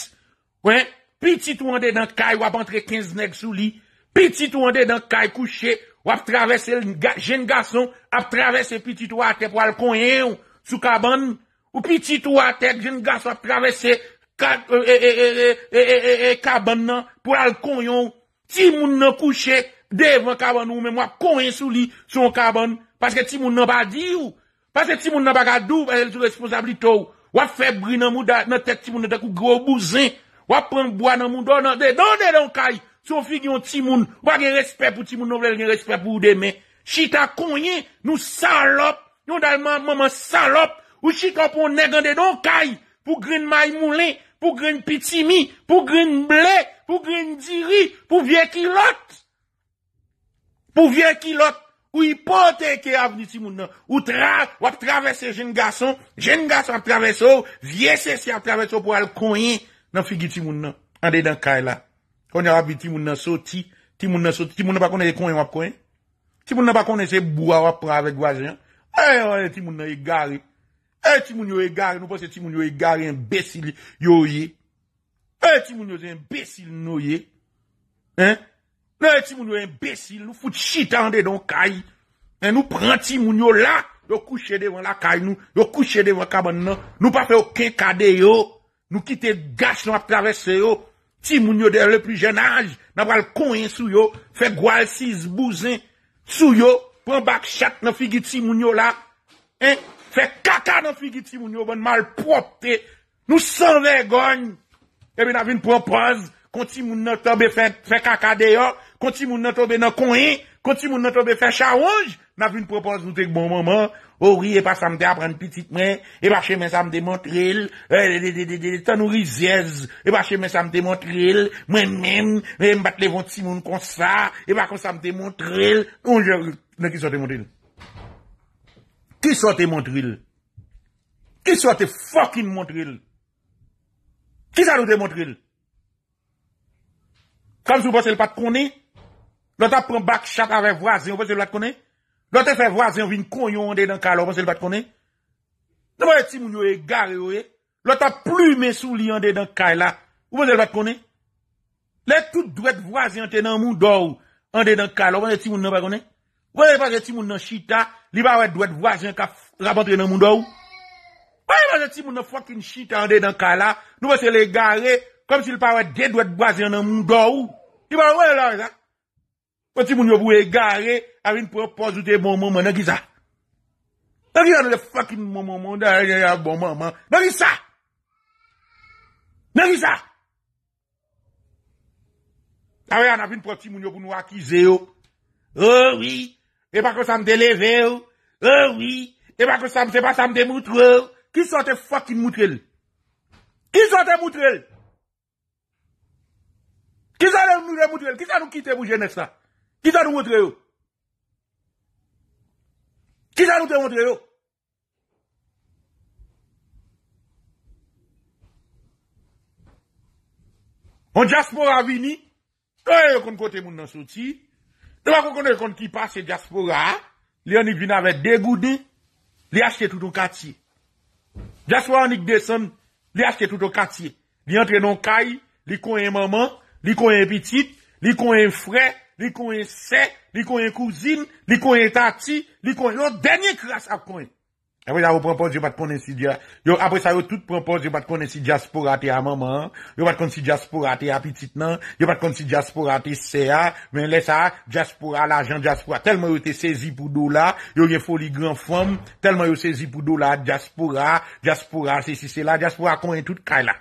ouen, pitit ouande dan kay wap antre 15 neg sou li, pitit ouande dan kay kouche wap travesse jen gason ap travesse pitit ouate pou al konyon sou kaban, ou pitit ouante jen gason ap travesse kaban nan pou al konyon, Ti moun nan kouche, devan kaban ou men, wap konye sou li sou kaban, paske ti moun nan ba di ou, paske ti moun nan ba ga dou, wap febri nan mou da, nan tek ti moun nan dek ou gro buzen, wap prenk boan nan mou do, nan dek don dek don kay, sou figyon ti moun, wap gen respet pou ti moun nan vle gen respet pou ou demen. Chita konye, nou salop, nou dalman maman salop, ou chita pou negan dek don kay, pou grin may moulen, pou gren piti mi, pou gren ble, pou gren diri, pou vie kilot. Pou vie kilot, ou ipote ke avni ti moun nan. Ou tra, wap travesse jen gason, jen gason travesse ou, vie se si wap travesse ou pou al konye nan figi ti moun nan. Ande dan kay la. Konye wap vi ti moun nan soti, ti moun nan soti, ti moun nan pa konye konye wap konye. Ti moun nan pa konye se bwa wap prave gwa zyan. E, eh, wale oh, ti moun nan yi e garip. E ti moun yo e gari, nou pa se ti moun yo e gari embesil yo ye. E ti moun yo e embesil nou ye. E ti moun yo e embesil nou foute chitande don kaj. E nou pran ti moun yo la, yo kouche devan la kaj nou, yo kouche devan kaban nan. Nou pa fe o kekade yo, nou kite gache nou aparese yo. Ti moun yo der le pli jenaj, nabral konyen sou yo, fe gwal sis, bouzen, sou yo, pran bak chat nan figi ti moun yo la. E ti moun yo e gari, nou pa se ti moun yo e gari, nou foute chitande don kaj. Le kaka nan figi ti moun yo bon malpropte. Nou san vergony. Ebe nan vin propoz. Kon ti moun nan tobe fe kaka deyo. Kon ti moun nan tobe nan konye. Kon ti moun nan tobe fe chawonj. Nan vin propoz nou tek bon maman. Ou oh, ri eba samde apren piti mwen. Eba che men samde montril. Ebe eh, de de de de de de de. Tan ou ri zez. Eba che men samde montril. Men men. Men bat le von ti moun konsa. Eba kon samde montril. Ou ri eba samde montril. Ki sa te Montrelle? Ki sa te fokin Montrelle? Ki sa nou te Montrelle? Kam sou basel pat kone? Lota pren bak chak avè vwazen, ou basel vwaz kone? Lota fè vwazen vwin konyon an de dan kala, ou basel vwaz kone? Nwa eti moun yo e gare yo e, lota plume sou li an de dan kala, ou basel vwaz kone? Le tout dwet vwazen tenan moun do ou, an de dan kala, ou basel moun nou vwaz kone? Wè yon pa zè ti moun nan shita, li pa wè dwet wazen ka rabantre nan moun do ou? Wè yon pa zè ti moun nan fokin shita an dey nan kala, nou wè se le gare, kom si li pa wè ded wè dwet wazen nan moun do ou? Li pa wè yon la wè zè? Wè ti moun yo pou e gare, avin pou yo pozout e bon moun man, ne ki sa? Ne ki an le fokin bon moun man, ne ki sa? Ne ki sa? Awe an avin pou ti moun yo pou nou akize yo. Oh oui! E pa ko sanm deleve ou? E oui! E pa ko sanm se pa sanm demoutre ou? Kis sa te fakin moutre el? Kis sa te moutre el? Kis sa nou moutre el? Kis sa nou kite mou genek sa? Kis sa nou moutre ou? Kis sa nou demoutre ou? On jaspo avini? E yo kon kote moun nan soti? Eman kon konen kon ki pase diaspora, li anik vin avet de goudi, li aske touton katiye. Diaspora anik desen, li aske touton katiye. Li entre non kayi, li konen maman, li konen pitit, li konen fre, li konen se, li konen kouzin, li konen tati, li konen yon denye kras ap konen. apre sa yo tout propose yo bat konensi Jaspura te a maman yo bat konensi Jaspura te a pitit nan yo bat konensi Jaspura te se a men lesa Jaspura la jen Jaspura telman yo te sezi pou do la yo yon foli gran fom telman yo sezi pou do la Jaspura Jaspura se si se la Jaspura konen tout kai la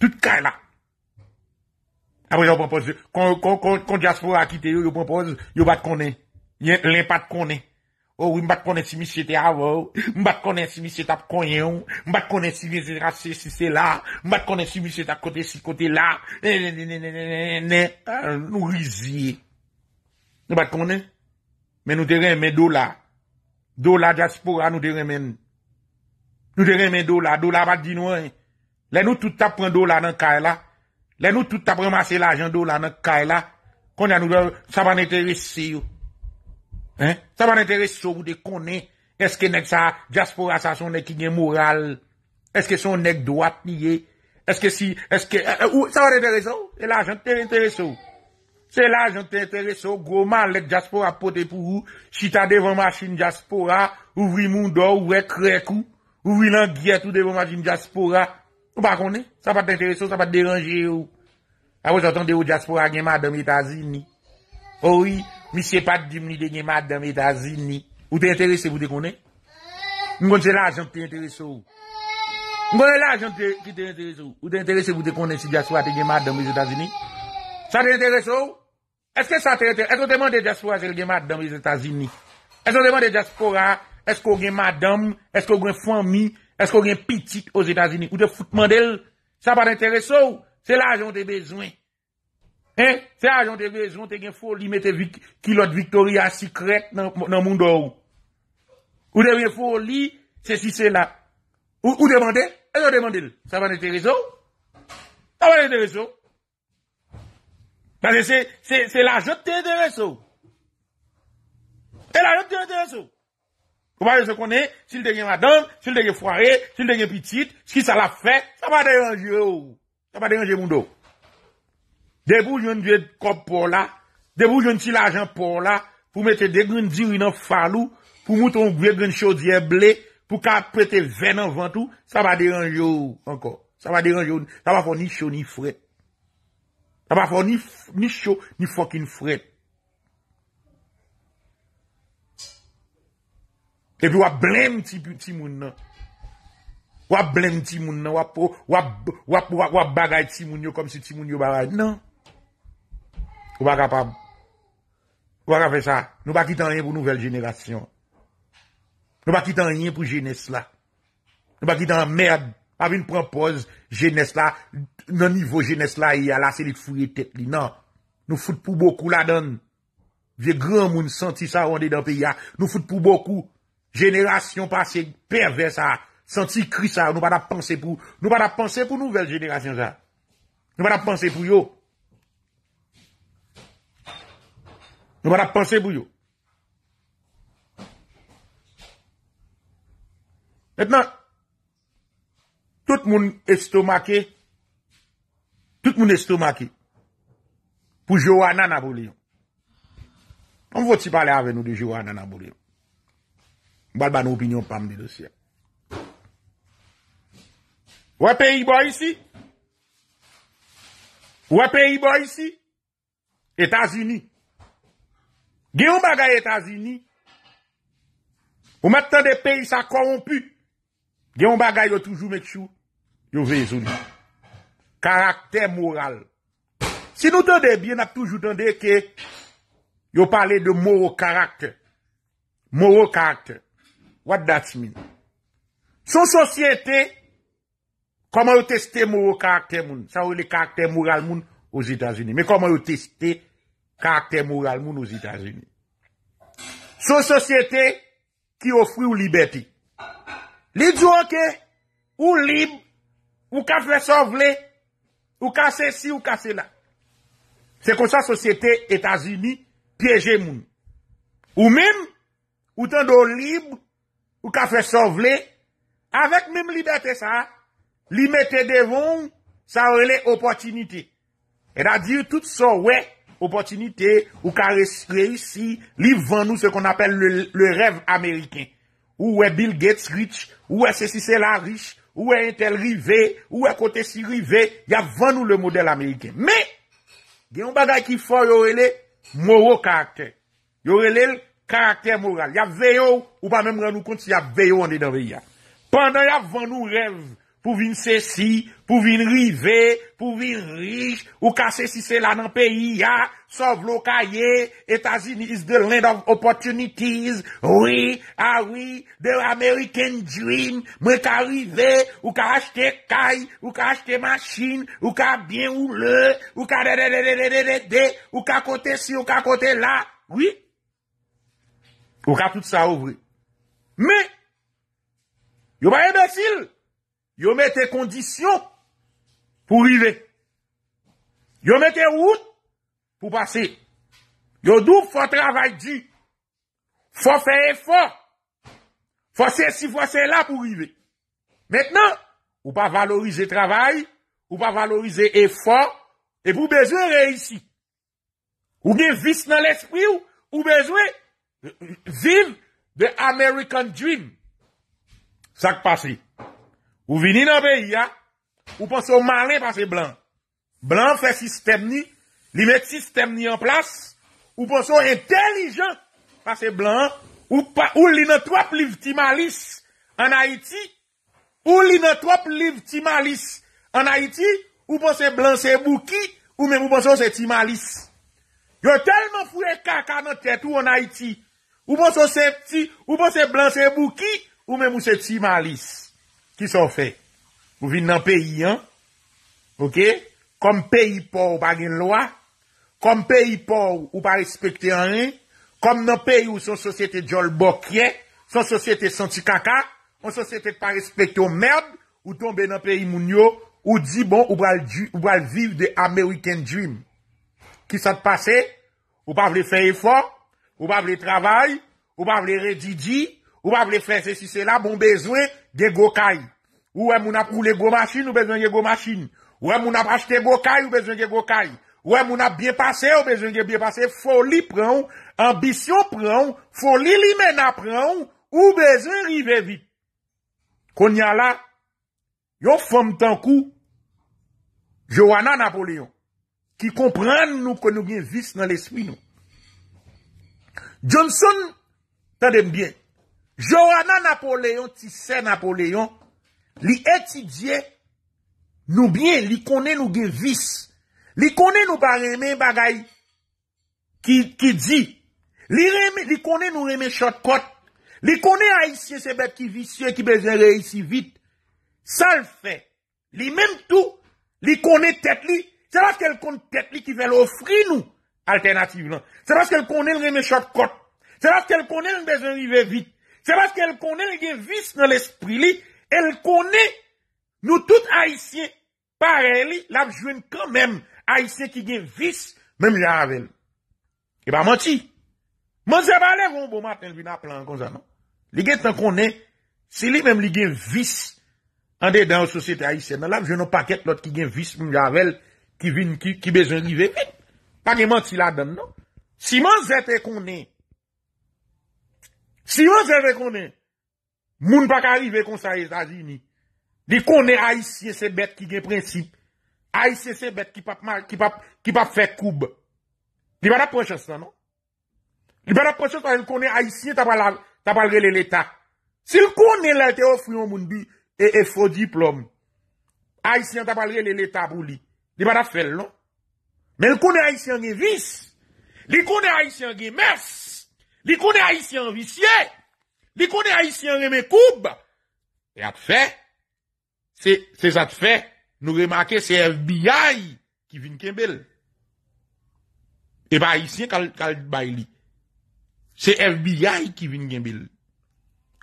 tout kai la apre sa yo propose konen Jaspura a kite yo yo bat konen l'impat konen Oh, Ou mbate konè si misye te avò, mbate konè si misye tap konyon, mbate konè si mese rase si se la, mbate konè si misye tap kote si kote la, nen nen nen nen, nen, nou rizi. Mbate konè, mè nou te remen do la, do la diaspora nou te remen, nou te remen do la, do la bat dinwen, lè nou toutap premen do la nan kaj la, lè nou toutap reman se la jan do la nan kaj la, konya nou sa van etere se yo. Sa pa n'intereso ou de konen Eske nek sa jaspora sa son nek Inye moral Eske son nek doat niye Eske si eske Sa pa n'intereso ou Se la jante te intereso Groman lek jaspora pote pou ou ah, Si ta devan machin jaspora Ouvi moun do ouve krek ou Ouvi langyet ou devan machin jaspora Ou pa konen Sa pa te intereso ou sa pa te deranje ou Apo sa ton de ou jaspora gen madame etazini Ouvi oh Mise pat din Mni den gen студant etc. Ou te intere se pou te konen? Mi kon young ti li와 eben te intere sou. Mi kon ek la nden li Equitel PVC cho diita sou. Ou te ma intere se pou te konen mo pan D beer işo gwen edz геро, Sote j entere sou? Por yo sa te... Mk jeg nan integres gen studant страх pei, Rach koton diagjapora, ech konje knapp Strategist, heels Dios, Docors et asessential ou j Soto ech koujan pol 겁니다 chou alsi. Sote j prilpras wan di Ijen venez. Eh, se ajon te vezon, te gen fo li mette kilot Victoria Secret nan moun do ou. Ou te gen fo li, se si se la. Ou demande, e yo demande, sa va ne tereso? Sa va ne tereso? Se la jote te reso. Se la jote te reso. Ou pa yo se kone, se li te gen madame, se li te gen fware, se li te gen pitite, se ki sa la fe, sa va dey anje ou. Sa va dey anje moun do ou. De pou jwen dwe kop pou la, de pou jwen ti lajan pou la, pou mette degren diri nan falou, pou mouton gwe gren chou diyeble, pou kat prete ven nan vantou, sa va deranjou ankon. Sa va deranjou, sa va fon ni chou ni fret. Sa va fon ni chou, ni fokin fret. E vi wap blem ti moun nan. Wap blem ti moun nan, wap bagay ti moun yo, kom si ti moun yo bagay nan. Ou pa kapab? Ou pa kapab sa? Nou pa kitan yin pou nouvel jeneration. Nou pa kitan yin pou jenese la. Nou pa kitan mèrd. Avèn prampoz jenese la. Non nivou jenese la yi a. La se li fou yi tèt li. Non. Nou foute pou boku la don. Ve gran moun senti sa ronde dan pe yi a. Nou foute pou boku. Jeneration pa se perversa. Senti kri sa. Nou pa da panse pou. Nou pa da panse pou nouvel jeneration sa. Nou pa da panse pou yo. Nou pa da panse pou yo. Nou ban ap panse bou yo. Netman, tout moun estomake, tout moun estomake, pou jowa nan abou liyon. An mwot si pale ave nou de jowa nan abou liyon. Mbade ban opinyon pam di dosye. Ou ap peyi bo yisi? Ou ap peyi bo yisi? Etasini. Etasini. Ge yon bagay Etazini, ou mat tan de peyi sa korompu, ge yon bagay yo toujou mek chou, yo vezouni. Karakter moral. Si nou dende biye, nak toujou dende ke yo pale de moro karakter. Moro karakter. What that mean? Son sosyete, koman yo teste moro karakter moun? Sa ou li karakter moral moun ou Etazini. Me koman yo teste karakter moral moun ouz Itazimi. Sou sosyete ki ofri ou libeti. Li djou anke, ou lib, ou kafe sovle, ou kase si, ou kase la. Se kon sa sosyete Itazimi pyeje moun. Ou mim, ou tendo lib, ou kafe sovle, avek mim libeti sa, li mette devon sa rele opotinite. E da dir tout so wey, Opotinite ou ka respre isi Li van nou se kon apel le rev Ameriken Ou e Bill Gates rich Ou e C.C.C. la rich Ou e Intel rive Ou e Coteci rive Ya van nou le model Ameriken Men, gen yon bagay ki fon Yorele moro karakter Yorele karakter moral Ya veyo ou pa menm re nou kont Si ya veyo an de dan veya Pendan ya van nou rev pou vin sè si, pou vin rive, pou vin rich, ou ka sè si sè la nan peyi ya, sa vlo kaye, etazini is the land of opportunities, oui, ah oui, the American dream, mè ka rive, ou ka achete kaye, ou ka achete machine, ou ka bien oule, ou ka de de de de de de de de, ou ka kote si, ou ka kote la, oui. Ou ka tout sa ouvri. Mè! Yo baye mè sil! Yo mette kondisyon pou rive. Yo mette oud pou pase. Yo doup fwa travay di. Fwa fe e fwa. Fwa se si fwa se la pou rive. Mettenan, ou pa valorize travay, ou pa valorize e fwa, e pou beze re yisi. Ou gen vis nan l'espri ou, ou beze, viv the American dream. Sak pase. Ou vini nan beyi ya, ou pon so malen pa se blan. Blan fe sistem ni, li met sistem ni an plas, ou pon so entelijan pa se blan, ou li nan toap liv ti malis an Haiti, ou li nan toap liv ti malis an Haiti, ou pon se blan se bouki, ou men mou pon so se ti malis. Yo telman fwe kaka nan tetou an Haiti, ou pon so se pti, ou pon se blan se bouki, ou men mou se ti malis. Ki sa ou fe? Ou vin nan peyi, an? Ok? Kom peyi pou ou pa gen lwa? Kom peyi pou ou pa respekte an en? Kom nan peyi ou son sosyete djol bokye? Son sosyete santi kaka? Son sosyete pa respekte ou merd? Ou tombe nan peyi moun yo? Ou di bon ou pa lviv de Ameriken djim? Ki sa te pase? Ou pa vle feye fwa? Ou pa vle travay? Ou pa vle redidji? Ou pa vle fwese si se la bon bezwe de go kay. Ou wè e moun ap pou le go masin ou bezwen de go masin. Ou wè e moun ap achte go kay ou bezwen de go kay. Ou wè e moun ap byen pase ou bezwen de byen pase. Fou li pran, ambisyon pran, fou li li mena pran, ou bezwen rive vit. Kon ya la, yo fwem tankou, Johanna Napoleon, ki kompran nou kon nou gen vis nan l'espri nou. Johnson, ta dem byen, Jorana Napoléon, ti sè Napoléon, li etidye nou bie, li kone nou gevis. Li kone nou ba reme bagay ki di. Li kone nou reme shotkot. Li kone a isye sebet ki visye ki bezere isi vit. San l fe, li menm tou, li kone tet li. Se la fke l kone tet li ki vel ofri nou alternatif lan. Non. Se la fke l kone l reme shotkot. Se la fke l kone l bezere yve vit. Se baske el konen li gen vis nan l'espri li, el konen nou tout aisyen. Pare li, la vjwen kanmen aisyen ki gen vis, men mja ravel. E ba manti. Manti e ba ale ron pou maten li vina plan konza nan. Li gen tan konen, se li men li gen vis, an de dan w sosyete aisyen. Nan la vjwen nou paket lot ki gen vis, mja ravel, ki bezon li ve. Pa gen manti la dan nan. Si manti e konen, Si yo zè vè konè, moun pa ka arrive konsa estazi ni, li konè haisyen se bet ki gen prinsip, haisyen se bet ki pa fè koub, li ba da preche san, non? Li ba da preche san, konè haisyen tabalre le léta. Si li konè lè te ofri yon moun bi, e efo diplom, haisyen tabalre le léta bou li, non? li ba da fel, non? Men li konè haisyen gen vis, li konè haisyen gen mes, Li kou de Haitien vissye? Li kou de Haitien remekoub? E atfè? Se atfè, nou remakè se FBI ki vin kèmbèl. E ba Haitien kal bay li. Se FBI ki vin kèmbèl.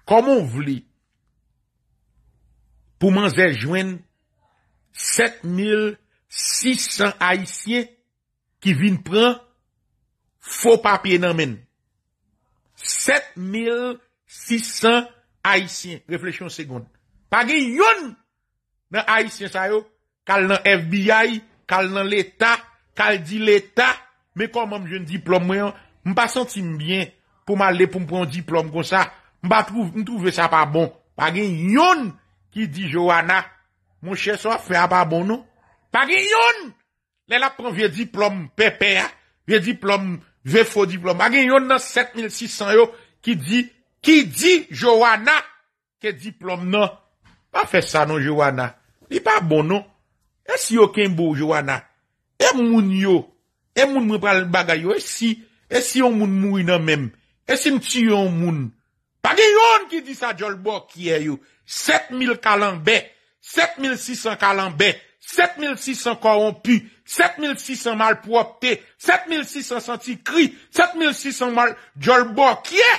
Komon vli? Pouman zè jwen 7600 Haitien ki vin pran fò papye nan menn. 7600 haisyen. Reflechyon segonde. Pagin yon nan haisyen sa yo, kal nan FBI, kal nan l'Etat, kal di l'Etat, me komom jen diplom mwen, mpa sentim mbyen pou m ale pou m pon diplom kon sa, mpa trouve sa pa bon. Pagin yon ki di Johanna, mwen chè so a fe a pa bon nou. Pagin yon lè la pon ve diplom pepe ya, ve diplom Ve fò diplòm. A gen yon nan 7600 yo ki di, ki di Johanna ke diplòm nan. Pa fe sa nan Johanna. Li pa bon nan. E si yo ken bo Johanna? E moun yo? E moun moun pral bagay yo? E si? E si yon moun mou inan men? E si mtiyon moun? Pa gen yon ki di sa djolbo kiye yo? 7000 kalanbe, 7600 kalanbe, 7600 koronpi, 7600 mal pou opte, 7600 santi kri, 7600 mal djolbo. Kye?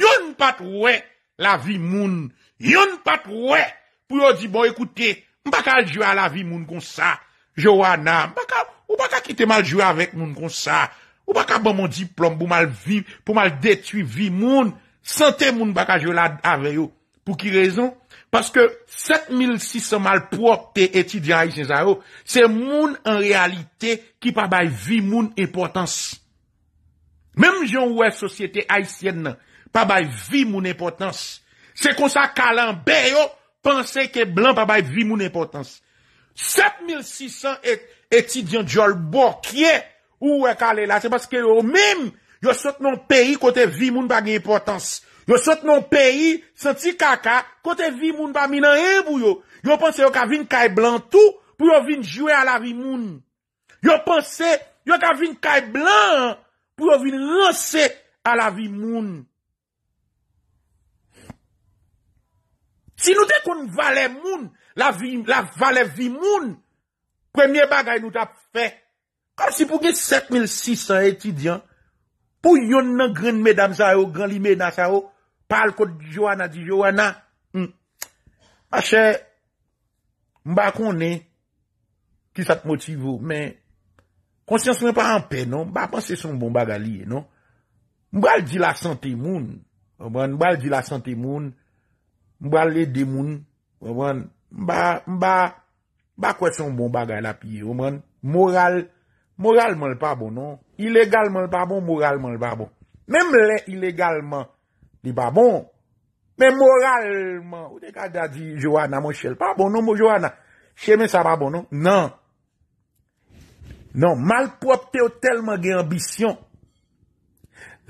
Yon pat wè la vi moun. Yon pat wè pou yo di, bon, ekoute, mbaka jwa la vi moun kon sa. Johana, mbaka, oubaka ki te mal jwa avèk moun kon sa. Oubaka bomon di plombou mal viv pou mal detuvi moun. Sante moun mbaka jwa la avè yo. Pou ki rezon? Paske 7600 malprop te etidjan Aisyen Zaro, se moun an realite ki pa bay vi moun importans. Mem joun wè sosyete Aisyen nan, pa bay vi moun importans. Se konsa kalan bè yo, pense ke blan pa bay vi moun importans. 7600 etidjan Jolbo kye, ou wè kalen la, se paske yo mèm, yo sot nan peyi kote vi moun bagi importans. Yo sot nan peyi, sot ti kaka, kote vi moun pa minan e bou yo. Yo panse yo ka vin kay blan tou pou yo vin jwe a la vi moun. Yo panse yo ka vin kay blan pou yo vin rase a la vi moun. Si nou de kon valè moun, la valè vi moun, kwenye bagay nou ta fe. Kom si pou gen 7600 etidyan, Pou yon men gren men dam sa yo, gren li men nasa yo, pal kote di jwana di jwana. Hmm. Ache, mba konen ki sat motivou, men konsyanswen pa anpe, non? Mba panse son bon baga liye, non? Mba al di la sante moun, mba al di la sante moun, mba al le demoun, mba kwen son bon baga la piye, mba al moral, moral man l pa bon, non? Ilegalman l'babon, moralman l'babon. Mem lè ilegalman l'babon, men moralman, ou dekade a di Johanna Moshel, babon nou mou Johanna, chèmen sa babon nou, nan. Nan, non. non, malpropte ou telman gen ambisyon.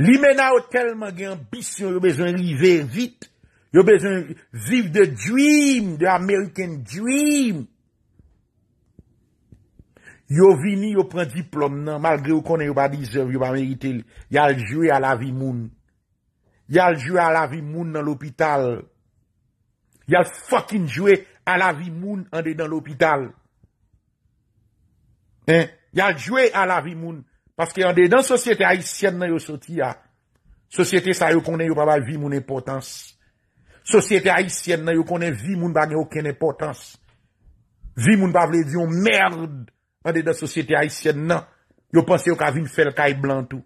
Li mena ou telman gen ambisyon, yo bezon li ven vit, yo bezon viv de dream, de American dream. Yo vini yo pren diplom nan, malgre yo konen yo ba dizev, yo ba merite li. Yal jwe a la vi moun. Yal jwe a la vi moun nan l'opital. Yal fokin jwe a la vi moun an de dan l'opital. Yal jwe a la vi moun paske an de dan sosyete haisyen nan yo soti ya. Sosyete sa yo konen yo ba ba vi moun epotans. Sosyete haisyen nan yo konen vi moun ba gen oken epotans. Vi moun ba vle diyon merd an de dan sosyete haisyen nan, yo panse yo ka vin felkay blan tou.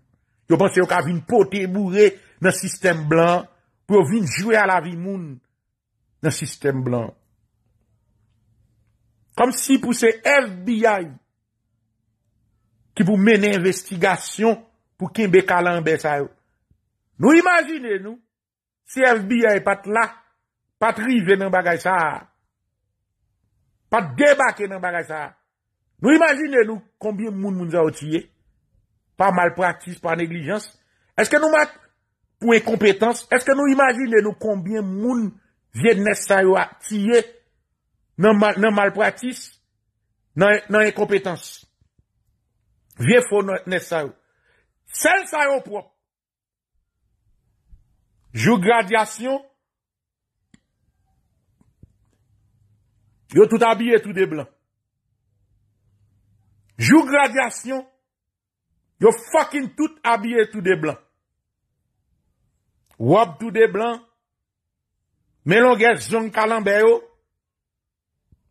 Yo panse yo ka vin pote moure nan sistem blan, pou yo vin jwe ala rimoun nan sistem blan. Kom si pou se FBI ki pou mene investigasyon pou kimbe kalan be sa yo. Nou imagine nou, se FBI pat la, pat rive nan bagay sa a, pat debake nan bagay sa a, Nou imagine nou kombien moun moun zao tiye, pa malpratise, pa neglijans, eske nou mat pou e kompetans, eske nou imagine nou kombien moun vie de nesayo a tiye nan malpratise, nan e kompetans, vie foun nan e nesayo. Sen sayo pou, jou gradyasyon, jou tout abye tout de blan, Jou gradyasyon, yo fokin tout abye tout de blan. Wop tout de blan, menon gen zon kalanbe yo,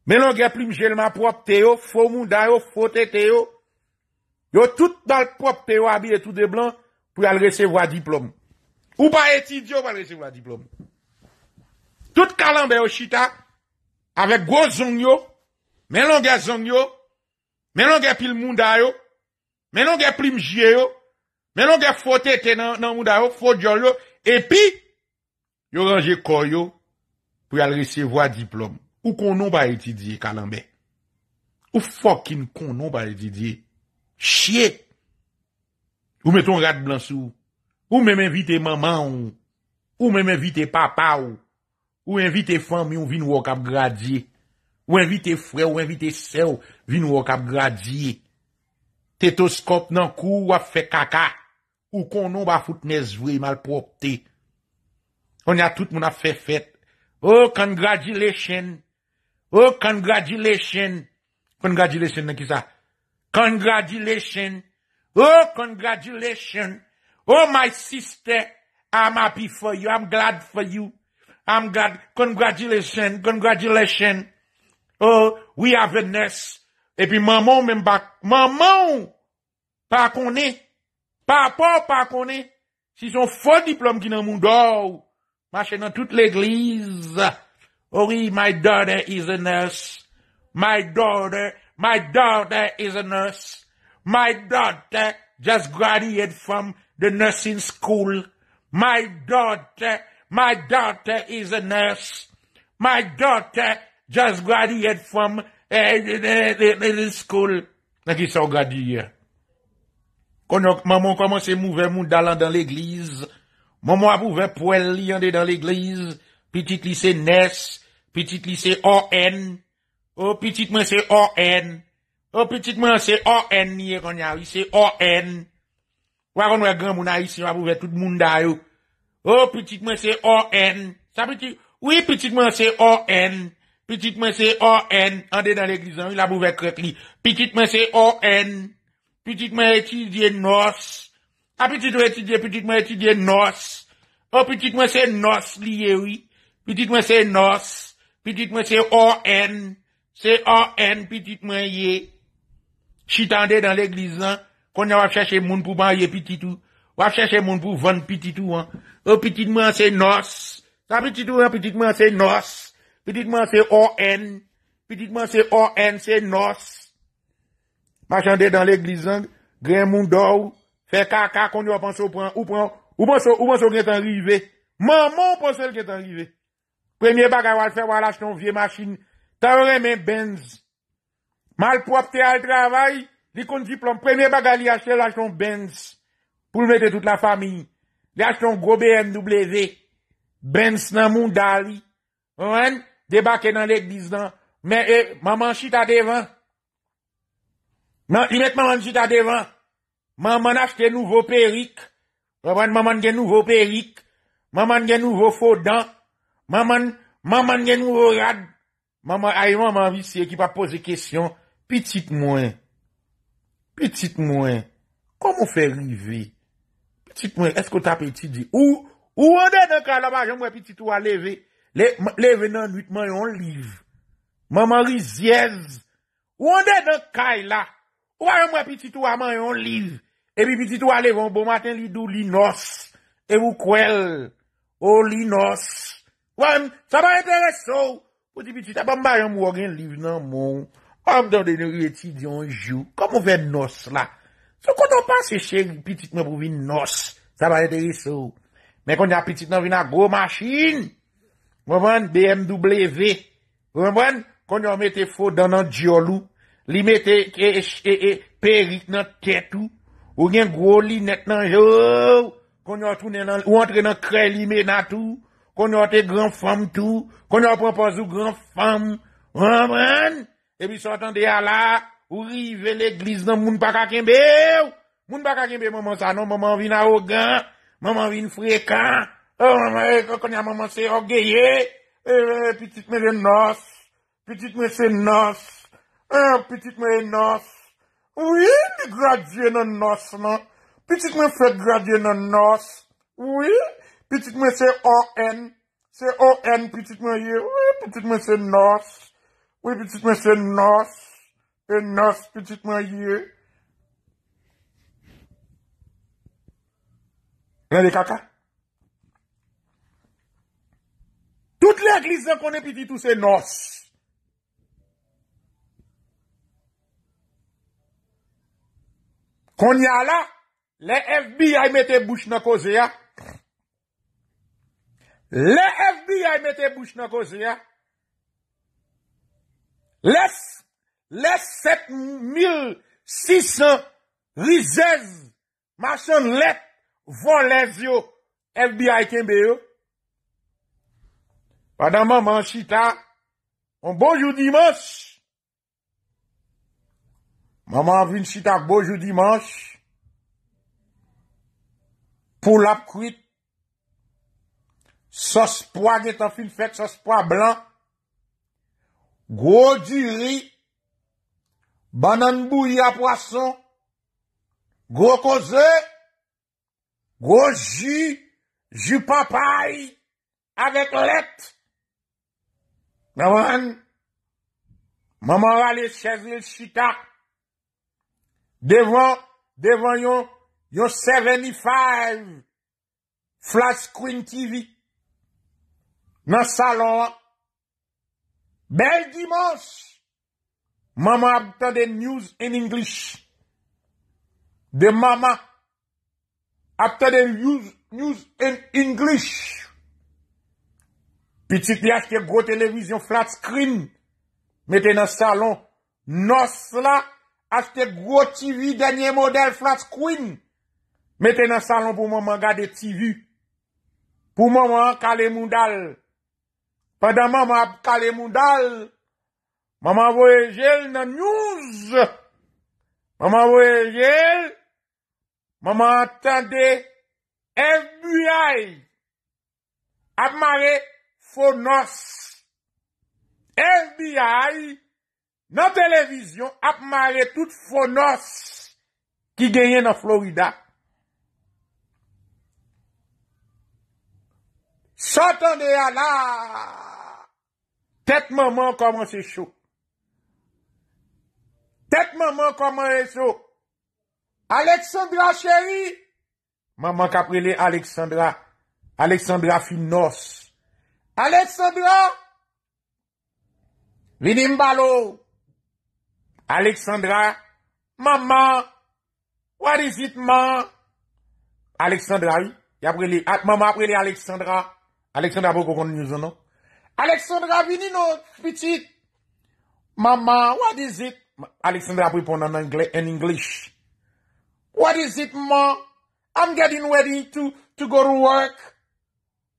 menon gen plim jelman prop te yo, fomou dayo, fote te yo, yo tout dal prop te yo abye tout de blan, pou yal resevo a diplom. Ou pa eti diyo pa resevo a diplom. Tout kalanbe yo chita, avek gwo zon yo, menon gen zon yo, Menon gen pil moun dayo, menon gen plim jye yo, menon gen fote ten nan moun dayo, fote jor yo, epi, yo ganje koryo pou yal resevo a diplom. Ou konon ba etidye kalambe? Ou fokin konon ba etidye? Chie! Ou meton rad blansou? Ou menm evite maman ou? Ou menm evite papa ou? Ou evite fami ou vin wok ap gradye? Ou envite frè ou envite sè ou Vin nou wak ap gradye Tetoskop nan kou wap fè kaka Ou konon wap foute nè zvre malpropte On ya tout moun ap fè fèt Oh, congratulations Oh, congratulations Congratulations nan ki sa Congratulations Oh, congratulations Oh, my sister I'm happy for you I'm glad for you I'm glad Congratulations Congratulations Oh, we have a nurse. E pi maman mwen bak. Maman! Pa konè. Pa pa pa konè. Si son fò diplòm ki nan moun do. Machè nan tout l'eglise. Ori, oh my daughter is a nurse. My daughter. My daughter is a nurse. My daughter just graduated from the nursing school. My daughter. My daughter is a nurse. My daughter... Just graduate from a eh, little eh, eh, school nan ki sa ou gradi ye. Kono moun koman se mouvè moun dalan dan l'eglize. Moun moun apouvè poèl li yande dan l'eglize. Petit lise Nes. Petit lise O-N. O, oh, petit moun se O-N. O, oh, petit moun se O-N niye kon yaw. I se O-N. Wakon wè gen moun a isi moun apouvè tout moun dayo. Oh, o, petit moun se O-N. Sa petit moun se O-N. Pititman se O-N, ande dan l'eglizan, il a bouve krek li. Pititman se O-N, pititman etidye nos. A pititman etidye, pititman etidye nos. O pititman se nos liye wi. Pititman se nos, pititman se O-N. Se O-N, pititman ye. Chitande dan l'eglizan, konye wap chache moun pou banye pititou. Wap chache moun pou van pititou an. O pititman se nos, sa pititou an pititman se nos. Petitman se O.N. Petitman se O.N. se NOS. Machande dan le glizang. Gren moun daw. Fe kaka kon yo apan so pran. Ou pran. Ou pan so gen tan rive. Man man pou sel gen tan rive. Premye bagay wale fe wale achton vie machin. Tavre men benz. Malpropte al travay. Di kon diplom. Premye bagay li achton benz. Poulmete tout la fami. Li achton gobe en noublez. Benz nan moun dali. Onwen. debake nan lek dizan, men, e, maman chita devan, nan, imet maman chita devan, maman achte nouvo perik, maman gen nouvo perik, maman gen nouvo foudan, maman, maman gen nouvo rad, maman, ayman maman visye, ki pa pose kesyon, pitit mwen, pitit mwen, kom ou fe rive? Pitit mwen, esko ta peti di? Ou, ou an dene kalaba, jomwe pitit ou a leve? Le ven nan nwit man yon liv. Man man rizyev. Wande den kay la. Ouwa yon mwen pitit waman yon liv. E pi pitit wale von bon maten li dou li nos. E wou kwel. Ou li nos. Ouwa yon, sa ba yon ten re sou. Ou di pitit, apan mba yon mwen gen liv nan moun. Amdou den yon yon etid yon jou. Kom mwen ven nos la. Sou konton pan se chen pitit mwen pou vin nos. Sa ba yon ten re sou. Men kon yon pitit mwen vin nan gro masin. Mwen mwen, BMW, mwen mwen, kon yon mette fote dan nan diolou, li mette e, e, e, perik nan ketou, ou gen gro li net nan yo, kon yon tounen nan, ou antre nan kre li mena tou, kon yon te gran fam tou, kon yon proposou gran fam, mwen mwen, ebi sotan de ala, ou rive l'egliz nan moun baka kembe, moun baka kembe mwen monsanon, mwen mwen vin a ogan, mwen mwen vin frekan, E, maman, e, kakonya maman se ogye ye? E, e, e, pititme de nos. Pititme se nos. E, e, pititme de nos. Ouye, di gradye nan nos, nan. Pititme fe gradye nan nos. Ouye, pititme se on. Se on, pititme ye. Ouye, pititme se nos. Ouye, pititme se nos. E, nos, pititme ye. E, e, kaka? Tout lèk li zan konè piti tout se nòs. Kon yal la, le FBI mette bouch nan koze ya. Le FBI mette bouch nan koze ya. Les, les 7600 rizez masan let von lez yo FBI kenbe yo. Padan maman chita, mbojou dimans. Maman avin chita kbojou dimans. Poul ap kwit. Sos pwa gen tan fin fet, sos pwa blan. Gwo di ri. Banan bou yi ap wason. Gwo koze. Gwo ji. Ji papay. Avet let. Maman wale chezil chita devan yo 75 flash screen TV nan salon wale bel dimans maman apte de news in English de maman apte de news in English. Pi titi aske gro televizyon flat screen. Meten nan salon. Nos la aske gro TV denye model flat screen. Meten nan salon pou maman gade TV. Pou maman kalem moun dal. Padan maman kalem moun dal. Maman voye jel nan news. Maman voye jel. Maman entende FBI. Akmare. Akmare. FONOS FBI nan televizyon ap mare tout FONOS ki genyen nan Florida. Sot an de ya la tet maman koman se chok. Tet maman koman se chok. Alexandra cheri maman kaprele Alexandra Alexandra fi NOS Aleksandra, vini mbalo, Aleksandra, mama, what is it ma, Aleksandra, yi apre li, mama apre li Aleksandra, Aleksandra pou konon nou zonon, Aleksandra vini nou, piti, mama, what is it, Aleksandra pou ponon en English, what is it ma, I'm getting ready to go to work,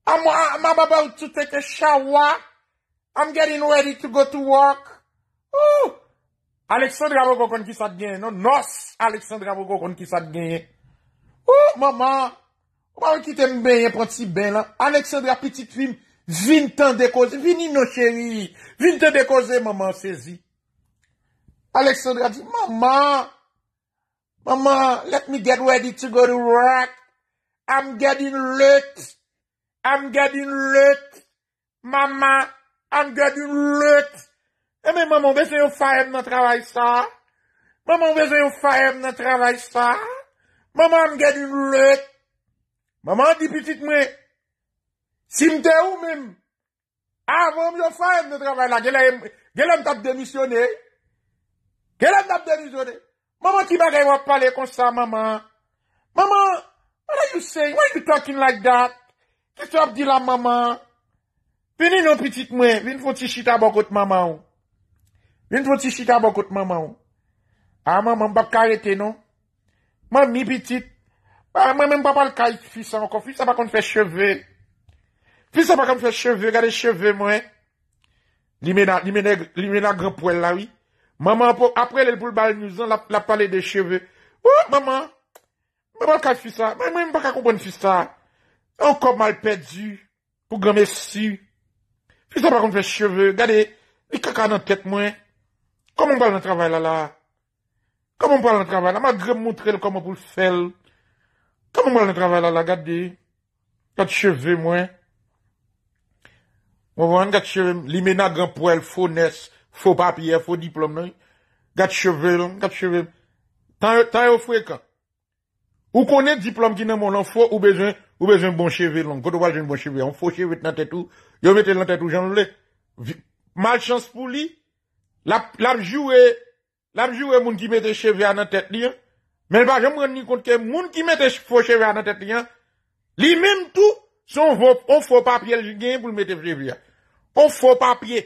I'm about to take a shower. I'm getting ready to go to work. Oouh! Alexandra vokon ki sa genye. Nonos! Alexandra vokon ki sa genye. Oouh! Mama! Mama wikite mbeye pwant si ben la. Alexandra pwant si ben la. Vin tan dekoze. Vin ino chemi. Vin tan dekoze. Mama sezi. Alexandra di. Mama! Mama! Let me get ready to go to work. I'm getting late. a m gade yon let, mama, a m gade yon let, e me maman, veze yon fayem nan travay sa, maman, veze yon fayem nan travay sa, maman, a m gade yon let, maman, di piti mwe, si mte ou mèm, a m yon fayem nan travay la, gelè m tap denisyonè, gelè m tap denisyonè, maman, ki m a gade wap pale konsa, maman, maman, what are you saying, why are you talking like that, Kè se wap di la maman? Vini nou piti mwen, vin foti chita bokot maman ou. Vin foti chita bokot maman ou. Ah, A maman mbap karete nou. Mami piti, mwen mbap al kaj fisa ankon, fisa bakon fè cheve. Fisa bakon fè cheve, gade cheve mwen. Li mè nan, li mè nan, li mè nan gran poel la oui. Maman apre lèl pou l'balnouzan la pale de cheve. Ou oh, maman, mbap al kaj fisa, mwen mbap akon bon fisa ankon. an kom mal pedu, pou gwa mesi, fisa pa kon fwe cheve, gade, li kaka nan ket mwen, komon pal nan travay la la, komon pal nan travay la la, ma gre moutre l komon pou l fel, komon pal nan travay la la, gade, kat cheve mwen, mwen vwane kat cheve mwen, li mena gwa pwel, fwo nes, fwo papye, fwo diplome mwen, kat cheve mwen, kat cheve mwen, tan yo fwe ka, ou konen diplome ki nan moun an fwo, ou bejwen, Ou bez un bon cheve long, koto waj un bon cheve, an fo cheve nan tetou, yo mette nan tetou jan vle, malchans pou li, la mjou e, la mjou e moun ki mette cheve an nan tetou li an, men ba jen mwen ni kont ke, moun ki mette fo cheve an nan tetou li an, li men tou, son vop, on fo papye el gen, pou l mette cheve an, on fo papye,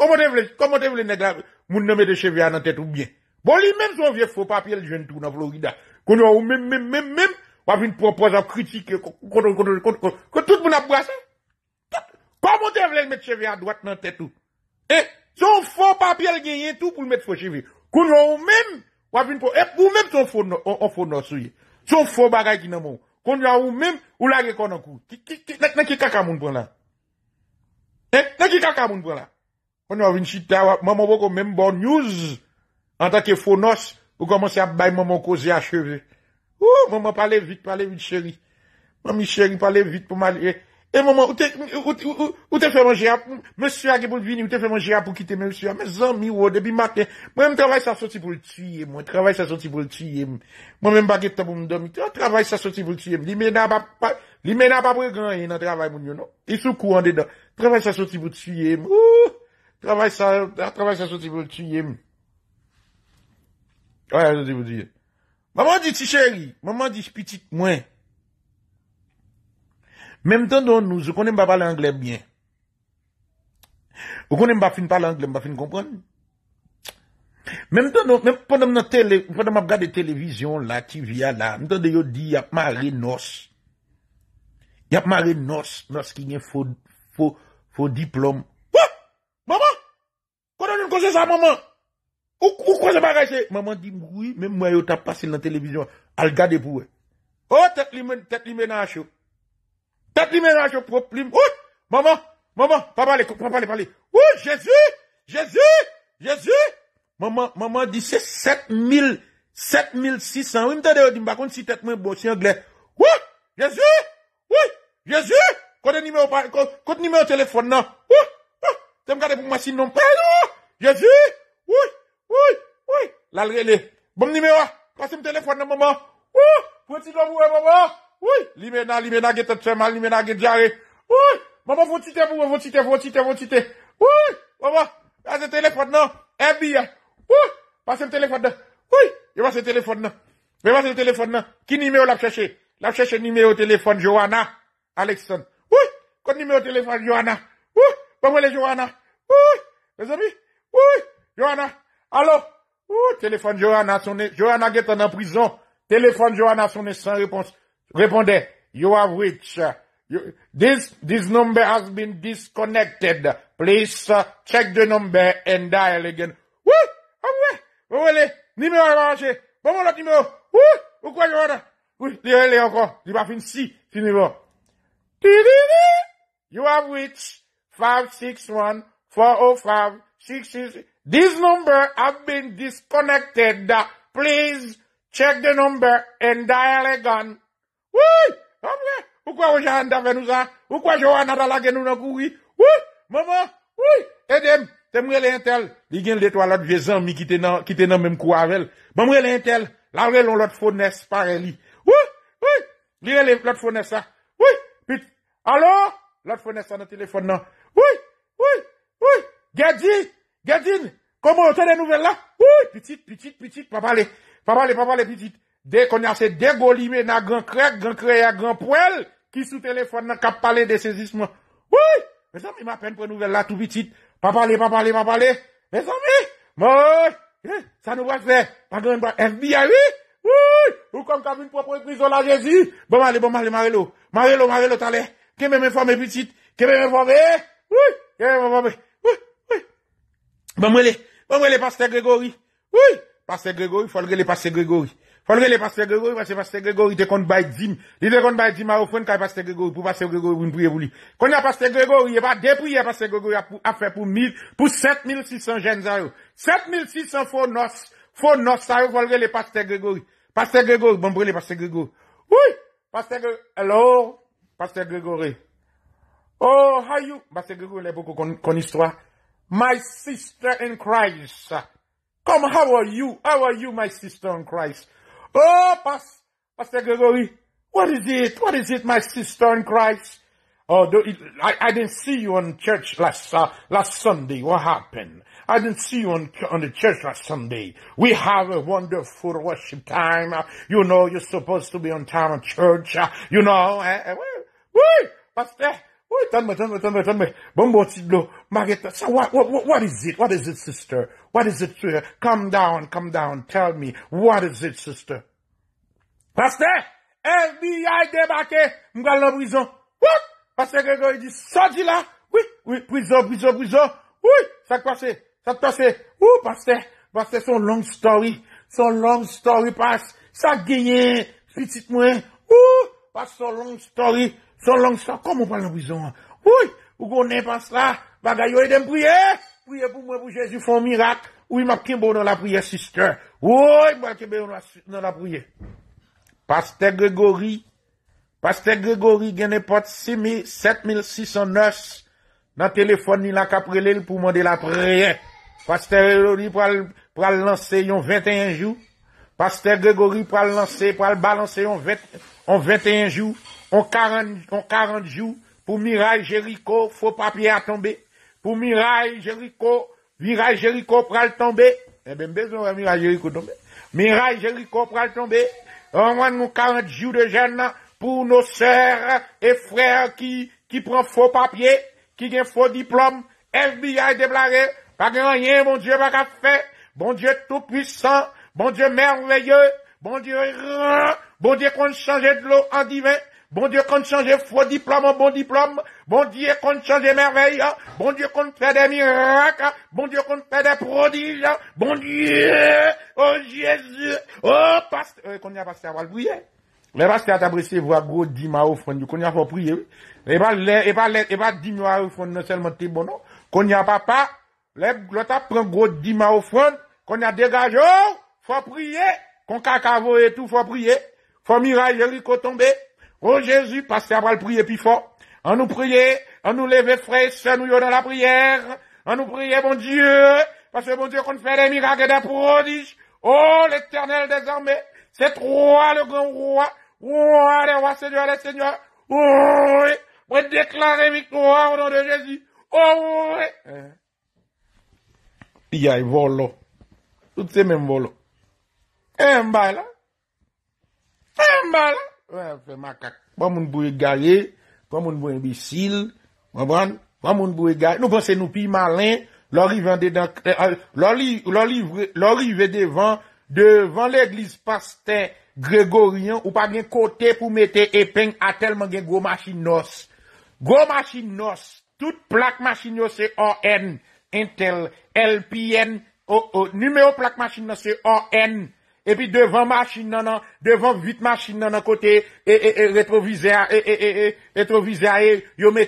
komote vle, komote vle negrave, moun nan mette cheve an nan tetou bien, bon li men son vop, fo papye el gen tou nan Florida, konyo an ou men men men men, wap vin propoz ap kritik, konon konon konon, konon tout moun ap brase. Konon te vle mèt cheve a dwat nan tèt ou. E, son fon papel genye tout pou mèt fon cheve. Konon ou men, wap vin propoz, e pou men son fonos ou ye. Son fon bagay ki nan moun. Konon ou men, ou lage konon kou. Nè ki kaka moun pou la? E, nè ki kaka moun pou la? Konon wap vin chita, maman wak ou men bon news, an takye fonos, ou komanse ap bay maman kose a cheve. Ou, maman pale vit, pale vit cheri. Mami cheri pale vit pou male. E maman, ou te fe manje apou? Mese ya ge pou vin, ou te fe manje apou kite men? Mese ya, men zan mi wo, debi maten. Mwen mwen travay sa soti pou l'tuye mwen. Travay sa soti pou l'tuye mwen. Mwen mwen baget tabou mdoum. Travay sa soti pou l'tuye mwen. Li mena pa preganye nan travay moun yo nou. E sou kou an de dan. Travay sa soti pou l'tuye mwen. Ou, travay sa soti pou l'tuye mwen. Aya, zan se vou diye. Maman di ti chéri, maman di ki pitit mwen. Mementan don nou, yo konen ba ba l'anglèm byen. Yo konen ba fin pa l'anglèm, ba fin kompon. Mementan don, mementan mab gade televizyon la, tv ya la, mementan de yo di yap ma re nos. Yap ma re nos, nos ki gen fò diplòm. Wouh, maman, konen nou kose sa maman. Ou kwa se pa rej se? Maman di, moui, men mwen yo ta pase lan televizyon. Al gade pou we. Ou, tet li menan chou. Tet li menan chou. Maman, maman, pa pale, pa pale. Ou, Jezu, Jezu, Jezu. Maman, maman di, se set mil, set mil sixan. Ou, mwen te de ou, di mbakoun si tet men bon, si engle. Ou, Jezu, ou, Jezu. Kote ni me ou telefon nan. Ou, ou, te mkade pou masin non pay ou. Jezu, ou, ou. Lalre le. Bom nime wa. Pase mtelefon nan maman. Wou. Fwoti do mwou e maman. Wou. Lime nan. Lime nan gen tetreman. Lime nan gen djare. Wou. Maman fwoti te mwou. Fwoti te. Fwoti te. Fwoti te. Wou. Maman. Pase mtelefon nan. Ebi ya. Wou. Pase mtelefon nan. Wou. Ewa se mtelefon nan. Ewa se mtelefon nan. Ki nime wap cheche? Lap cheche nime wap telefon. Johanna. Alexson. Wou. Kote nime wap Telefon Johanna sonne, Johanna get an an prison. Telefon Johanna sonne san reponde, You have reached. This number has been disconnected. Please uh, check the number and dial again. Wou, amwe, wouwele, nimeyo an anje. Pomo la nimeyo, wou, woukwa Johanna. Wou, liyele ankon, li pa fin si, ti nimeyo. Ti-di-di, you have reached 561-405-66... This number have been disconnected. Please check the number and dial again. Woui! Woui! Woukwa woujanda ven nou zan? Woukwa jou anadalage nou nan kouwi? Woui! Maman! Woui! Edem! Te mweli entel. Ligyen letwa lot vezan mi kite nan menm kou avel. Mweli entel. Lavre lon lot founes pare li. Woui! Woui! Lire lot founes sa. Woui! Pit! Allo! Lot founes sa nan telefon nan. Woui! Woui! Woui! Get it! Gèzine, komon, tè de nouvel la? Woui, piti, piti, piti, pa pale. Pa pale, pa pale, piti. Dè kon yase degolime nan gran krek, gran krek, gran poel, ki sou telefon nan kap pale de sezisme. Woui, mè san mi m apen pou nouvel la, tout piti. Pa pale, pa pale, pa pale. Mè san mi? Mò, eh, mè, sa nouvel fe, pa pale m pa fbi a li? Woui, ou kon kapi m propon krizola jèzi? Bon male, bon male, marelo. Marelo, marelo, tale. Kè mè mè fòmè piti? Kè mè mè fòmè? Woui Boubouyele, boubouyele P breakthrough Live directamente je clampa et bre bas aún Espoir pas00 Gregorie Je vchodé 3e very bien et pass Fal Rück dan Rode et la parce l'elle m'a déjà dessous, et pas fallu ainsi que pour 7600 semagnol el 18ço 4 bar tra não fal foremm Pan Cre toast my sister in Christ. Come, how are you? How are you, my sister in Christ? Oh, Pastor Gregory, what is it? What is it, my sister in Christ? Oh, I, I didn't see you on church last uh, last Sunday. What happened? I didn't see you on on the church last Sunday. We have a wonderful worship time. Uh, you know, you're supposed to be on time at church. Uh, you know, uh, uh, Pastor, Oye, tanme, tanme, tanme, tanme, tanme. Bonbo ti blo. Mareta. Sa, what, what, what is it? What is it, sister? What is it, sire? Calm down, calm down. Tell me. What is it, sister? Paste! F.B.I. de bakè! Mga lan brison. Wou! Paste Gregor, e di, sa di la! Wou! Brison, brison, brison! Wou! Sak pase! Sak pase! Wou, paste! Paste, son long story! Son long story, paste! Sak genye! Fitit mwen! Wou! Pas son long story. Son long story. Kom ou pal nan bizon an? Ouye. Ou konen pan sa. Bagay yo e dem priye. Priye pou mwen pou Jezu fon mirak. Ouye. Ma kimbo nan la priye sistan. Ouye. Mwen kebe yo nan la priye. Paste Gregori. Paste Gregori genepot 7609 nan telefon ni la kaprelel pou mwen de la priye. Paste Gregori pral lanse yon 21 jou. Paste Gregori pral lanse yon 21... en 21 jours, en 40, en 40 jours, pour Mirail Jéricho, faux papier à tomber. Pour Mirail Jéricho, Mirail Jéricho pral tomber. Eh bien, besoin de ben, Mirail Jéricho tomber. Mirail Jéricho pral tomber. En moins nous 40 jours de jeûne pour nos sœurs et frères qui, qui prennent faux papier, qui gagnent faux diplôme. FBI déblaré, pas rien, mon Dieu, pas qu'à faire. Bon Dieu tout puissant, bon Dieu merveilleux, Bon diyo, bon diyo kon chanje de lo an divin. Bon diyo kon chanje fwo diploman, bon diploman. Bon diyo kon chanje merveil. Bon diyo kon chanje de miraka. Bon diyo kon chanje de prodige. Bon diyo, oh Jezu, oh pastor. Kon euh, ya pastor Walbuye. Le pastor atabrese vwa gro di ma ofran. Kon ya fwo priye. E pa di ma ofran, non selman te bono. Non. Kon ya papa, le glota pren gro di ma ofran. Kon ya degajo, oh, fwo priye. On vous et tout, faut prier. Faut miraille, faut tomber. Oh Jésus, parce qu'il va le prier plus fort. On nous prier, on nous lever frais, ça nous y dans la prière. On nous prier, bon Dieu, parce que bon Dieu qu'on fait des miracles et des prodiges. Oh, l'éternel des armées, c'est roi, le grand roi, roi des rois, Seigneur des seigneurs. Oh, oui, pour déclarer victoire au nom de Jésus. Oh, oui. Eh. Il y a volo. Tout c'est même volo. Fè eh, mba la, fè eh, mba la, wè fè makak, pwa moun bouye gaye, pwa moun bouye bisil, mwen bran, pwa moun bouye gaye, nou fon se nou pi malin, lorive devan, devan l'Eglise Pastè Gregorien, ou pa gen kote pou mete epeng atel man gen gwo machin nos, gwo machin nos, tout plak machin yo se O.N., Intel, LPN, O.O., nime yo plak machin yo se O.N., Epi devan vyt machin nan an kote, etro vizea, etro vizea, yo me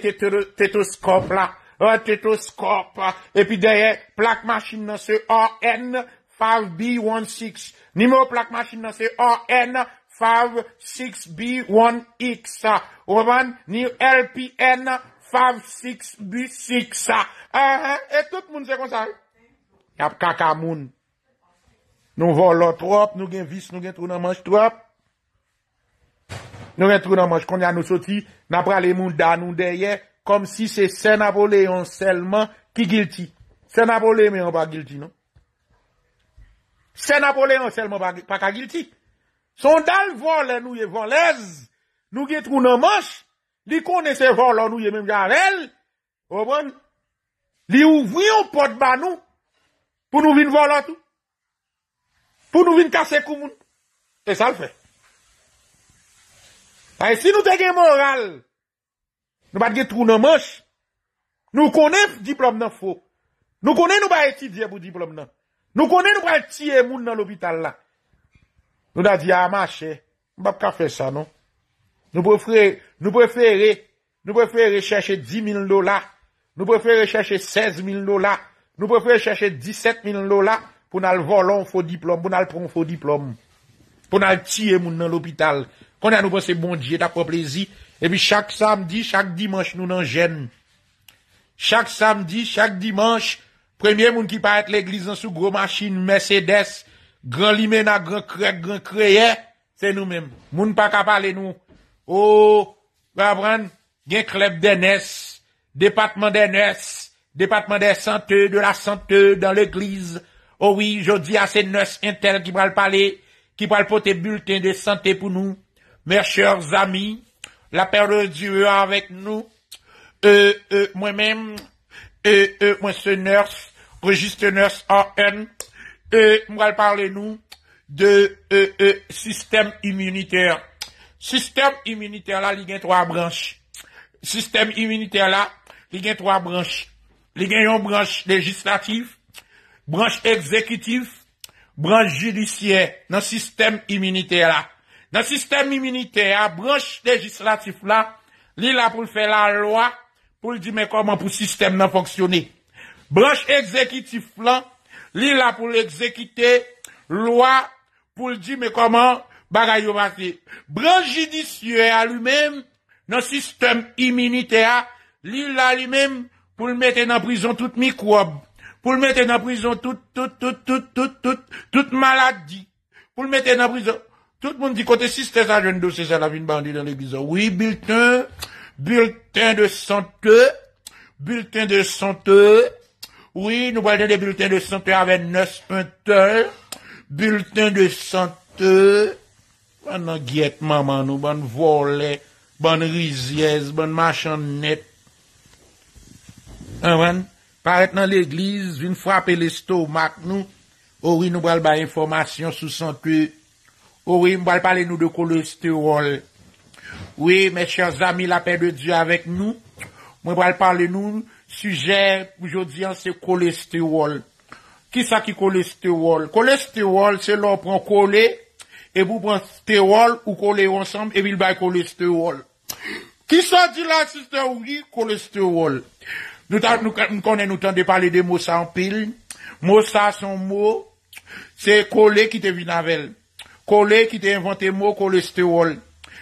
tetoskop la, tetoskop. Epi deye, plak machin nan se ON5B16, ni me o plak machin nan se ON56B1X, ou ban ni LPN56B6. E tout moun se konsay? Yap kaka moun. Nou volon trop, nou gen vis, nou gen trounan manj trop. Nou gen trounan manj kond ya nou soti, napra le moun dan nou deye, kom si se Sen Napoléon selman ki gilti. Sen Napoléon me an pa gilti, non? Sen Napoléon selman pa ka gilti. Son dal volen nou ye volèz, nou gen trounan manj, li kone se volen nou ye mèm garel, obon, li ouvri yon pot ban nou, pou nou vin volat ou. pou nou vin kase kou moun. E sa l fè. A e si nou teke moral, nou bat ge trounan mèch, nou kone diplom nan fò. Nou kone nou bat etidye pou diplom nan. Nou kone nou bat etidye moun nan l'opital la. Nou da di a amache, mbap ka fè sa non. Nou prefere, nou prefere, nou prefere chache 10.000 dola, nou prefere chache 16.000 dola, nou prefere chache 17.000 dola, pou nal volon fò diplòm, pou nal pron fò diplòm, pou nal tiyè moun nan l'opital, kon nan nou pwese bondje, ta pwò plezi, epi chak samdi, chak dimanj nou nan jèn. Chak samdi, chak dimanj, premye moun ki pa et l'Eglise nan sou gro machin, Mercedes, Grand Limé nan Grand Cré, Grand Cré, se nou men, moun pa kapalè nou. O, oh, wè avran, gen kleb denes, depatman denes, depatman de sante, de la sante, dan l'Eglise, Oh Ouwi, jodi ase ners entel ki pral pale, ki pral pote bulten de sante pou nou. Mercheur zami, la perle diwe avèk nou, e, e, mwen men, e, e, mwen se ners, rejiste ners an, e, mwen pale nou, de, e, e, sistem immuniter. Sistem immuniter la li gen 3 branche. Sistem immuniter la, li gen 3 branche. Li gen yon branche legislatif, Branche ekzekitif, branche judisyè nan sistem iminite la. Nan sistem iminite la, branche legislatif la, li la pou l'fè la lwa pou l'di me koman pou sistem nan fonksyoné. Branche ekzekitif la, li la pou l'ekzekite lwa pou l'di me koman bagay yo vati. Branche judisyè a li men nan sistem iminite la, li la li men pou l'mette nan prizon tout mikwob. pour le mettre la prison tout, tout, tout, tout, tout, tout, toute maladie. Pour le mettre la prison. Tout le monde dit côté sister ça jeune dossier ça la vie bandit dans l'église. Oui, bulletin, bulletin de santé, bulletin de santé. Oui, nous parlons des bulletins de santé avec neuf pointeurs. Bulletin de santé. pendant guette maman nous, Bonne volet, Bonne risiez, Bonne machinette. Hein, ah, Parèt nan l'eglise, vin frape l'estomak nou, ori nou bral ba informasyon sou santuy. Ori, mbral pale nou de kolesterol. Ouye, mes chans ami la pe de diya avek nou, mbral pale nou, sujè, oujodian, se kolesterol. Ki sa ki kolesterol? Kolesterol se lor pran kole, e bou pran sterol ou kole yon sam, e vil bay kolesterol. Ki sa di la si stè ou yi kolesterol? nou tan nou konen nou tan de pale de mousa an pil, mousa son mou, se kole ki te vinavelle, kole ki te invante mou kole sterol,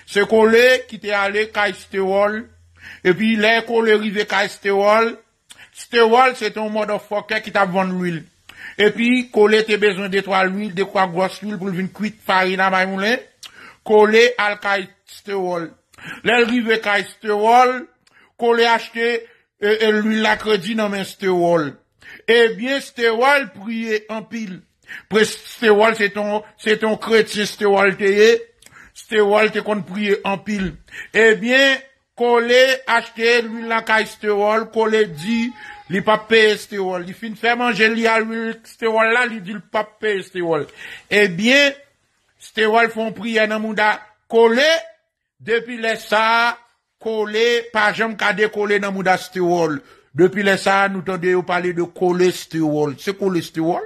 se kole ki te ale kay sterol, epi le kole rive kay sterol, sterol se ton moun of fokè ki ta bon l'huil, epi kole te bezon de to al huil, de kwa gwa s'huil pou vin kwit fari na may moun le, kole al kay sterol, le rive kay sterol, kole achete, e lwil akredi nanmen stewol. Ebyen, stewol priye anpil. Pre stewol, se ton kredse stewol te ye, stewol te kon priye anpil. Ebyen, kole, achte, lwil lakay stewol, kole di, li pape stewol. Li fin fè manje li a lwil stewol la, li di li pape stewol. Ebyen, eh stewol fon priye nanmou da, kole, depi lesa, kole, pa jom ka de kole nan mou da stiwol. Depi lesan, nou tonde yo pale de kole stiwol. Se kole stiwol,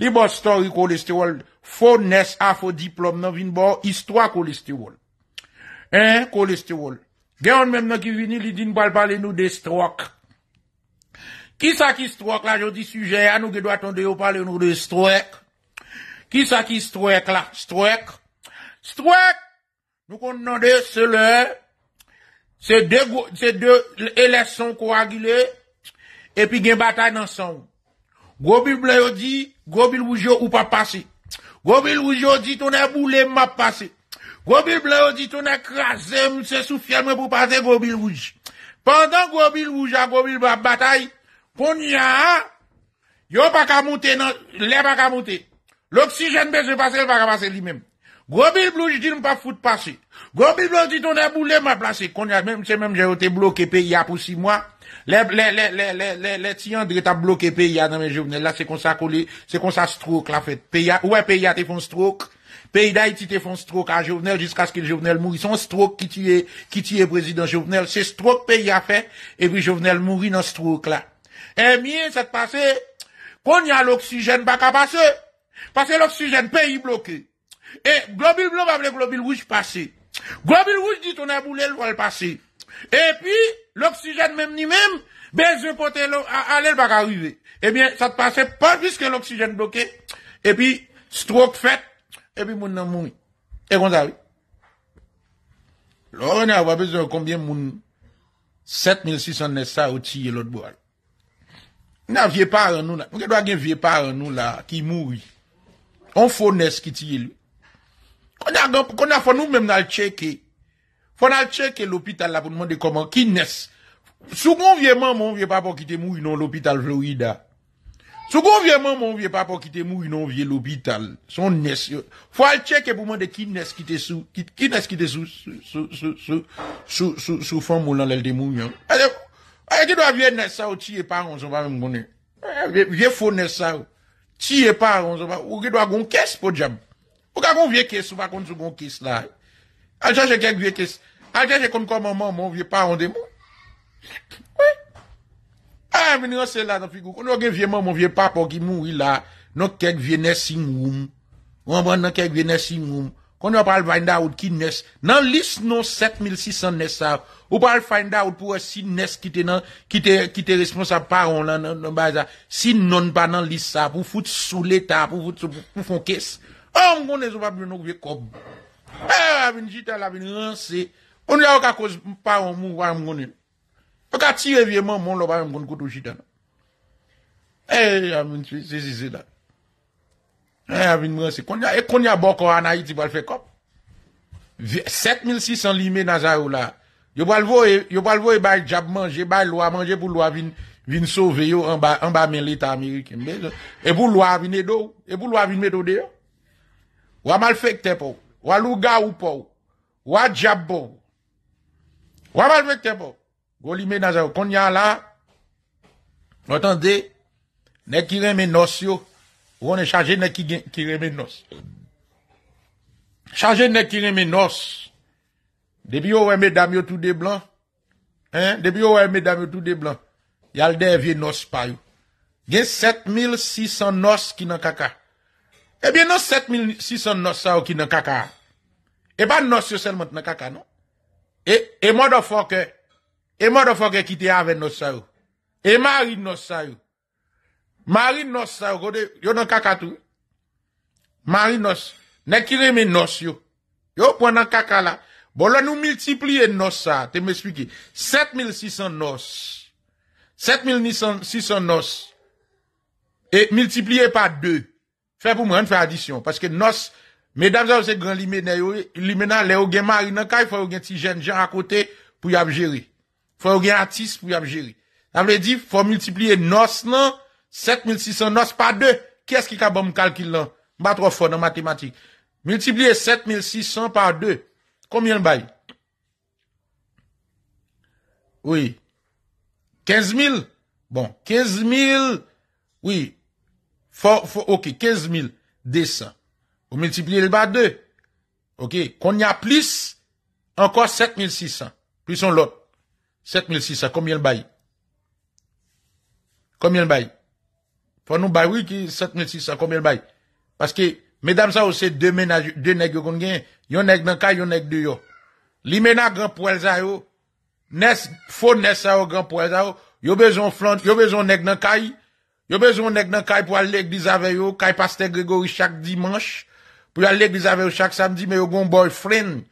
li bo stori kole stiwol, fonnes a fo diplom nan vin bo istwa kole stiwol. Hein, kole stiwol. Gè an men men ki vini, li din pale pale nou de strok. Ki sa ki strok la, jodi suje, an nou ge do atonde yo pale nou de stroek. Ki sa ki stroek la, stroek. Stroek! Nou kon nande se le... Se de ele son ko agile, epi gen batay nan son. Gobi ble yo di, gobi louj yo ou pa pase. Gobi louj yo di, ton a boule map pase. Gobi ble yo di, ton a krasen mse sou fiyan mwen pou pase gobi louj. Pendan gobi louj a gobi batay, pon ya, yo pa kamote nan, le pa kamote. L'oksijen be se pase, le pa kamote li menm. Gros Bilblou, je dis, pas foutre passer. Gros blou dit, on a boulé, m'a placé. Qu'on même, c'est même, j'ai été bloqué pays pour six mois. Les, les, les, les, les, les, les t'a bloqué pays dans mes journées. Là, c'est comme ça qu'on c'est qu'on s'a stroke, la fête. Pays, ouais, pays, t'es font stroke. Pays d'Haïti te font stroke à Jovenel jusqu'à ce que Jovenel mourit. Son stroke qui tue, qui tue président Jovenel. C'est stroke pays a fait. Et puis Jovenel mourit dans stroke là. Eh bien, ça te passe. Qu'on y a l'oxygène pas qu'à passer. Parce que l'oxygène pays bloqué. E globil blon wap le globil wouj pase. Globil wouj ditou nan bolel wale pase. E pi, l'oksijen menm ni menm, beze pote alel bak arive. E eh bien, sa te pase pa viske l'oksijen bloke. E pi, strok fet. E pi, moun nan moun. E kon zavi. Lò, nè wap beze konbyen moun 7600 nesta ou tiyelot bole. Nè vie par an nou la. Moun gen doa gen vie par an nou la, ki mou. On foun nes ki tiyelou. Kon a fon nou menm nan l cheke. Fon nan l cheke l opital la pou nou man de koman ki nes. Sou kon vieman moun vie papa ki te mou yon l opital vloida. Sou kon vieman moun vie papa ki te mou yon vie l opital. Son nes yo. Fon al cheke pou man de ki nes ki te sou. Ki nes ki te sou. Sou fon moun nan l el de mou yon. A ye ki do a vie nes sa ou ti e pa an son pa moun konen. A ye vie fon nes sa ou. Ti e pa an son pa. Ou ki do a gon kes po jab. Ou ka kon vie kes, ou fa kon tsou kon kes la. Altya jè kek vie kes. Altya jè kon kon moun moun vie paron de moun. Oui. A, vini yo se la nan figou. Kon yo gen vie moun moun vie paron ki moun wila. Non kek vie nes singoum. Wan ban nan kek vie nes singoum. Kon yo pal find out ki nes. Nan lis nou 7600 nes sa. Ou pal find out pou wè e si nes ki te nan, ki te responsa paron nan. Si non ban nan lis sa. Pou fout sou leta. Pou fout kes. A mgon e zo pa brin nou kwe kop. E, a vin jitel, a vin rense. Onye a waka kouz pa ou moun wak mgon e. Waka tire vieman moun lopan mgon koutou jitel. E, a e, vin rense. E konye a bokou anayi ti wale fe kop. 7600 lime nazayou la. Yo wale vowe bay jab manje, bay lwa manje pou lwa vin sove yo anba men leta Amerike. E pou lwa vin edo, e pou lwa vin metode yo. Wa mal fek te pou. Wa luga ou pou. Wa djab pou. Wa mal fek te pou. Goli menazè ou. Kon nyan la. Otande. Nè kireme nos yo. Ou wone chanje nè kireme nos. Chanje nè kireme nos. Debi ou wè me dam yo tout de blan. Hein? Debi ou wè me dam yo tout de blan. Yalde evye nos payou. Gen 7600 nos ki nan kaka. Ebyen nou 7600 nos sa ou ki nan kaka. E ba nos yo selmant nan kaka nou? E mwado fok e, e mwado fok e ki te ave nos sa ou. E mari nos sa ou. Mari nos sa ou, yo nan kaka tou. Mari nos. Nekireme nos yo. Yo pou nan kaka la. Bolo nou multipliye nos sa. Te me spiki. 7600 nos. 7600 nos. E multipliye pa 2. Fè pou mwen fè adisyon. Paske nos, medam zè ou se gran li mè nan yo, li mè nan le ou gen mari nan kaj, fò ou gen ti jen jen akote pou y ap jeri. Fò ou gen atis pou y ap jeri. Am lè di, fò multipliye nos nan, 7600 nos pa 2. Kè skè ka bom kalkil nan? Mba tro fò nan matematik. Multipliye 7600 pa 2, komyen bay? Ouye. 15000? Bon, 15000, ouye, Fon, fon, okey, 15000, 200. Ou multipliye li ba 2. Okey, kon ya plis, anko 7600. Plis son lot. 7600, komyen bayi? Komen bayi? Fon nou bayi wiki 7600, komyen bayi? Paske, medam sa ou se 2 mena, 2 neg yo kon gen, yon neg nan kay, yon neg de yo. Li mena granpou elza yo, fon nesa yo granpou elza yo, yo bezon flan, yo bezon neg nan kayi, Yo bezoun neg nan kay pou al leg di zaveyo, kay paste Gregory chak dimanche, pou al leg di zaveyo chak samdi, me yo gon boy friend,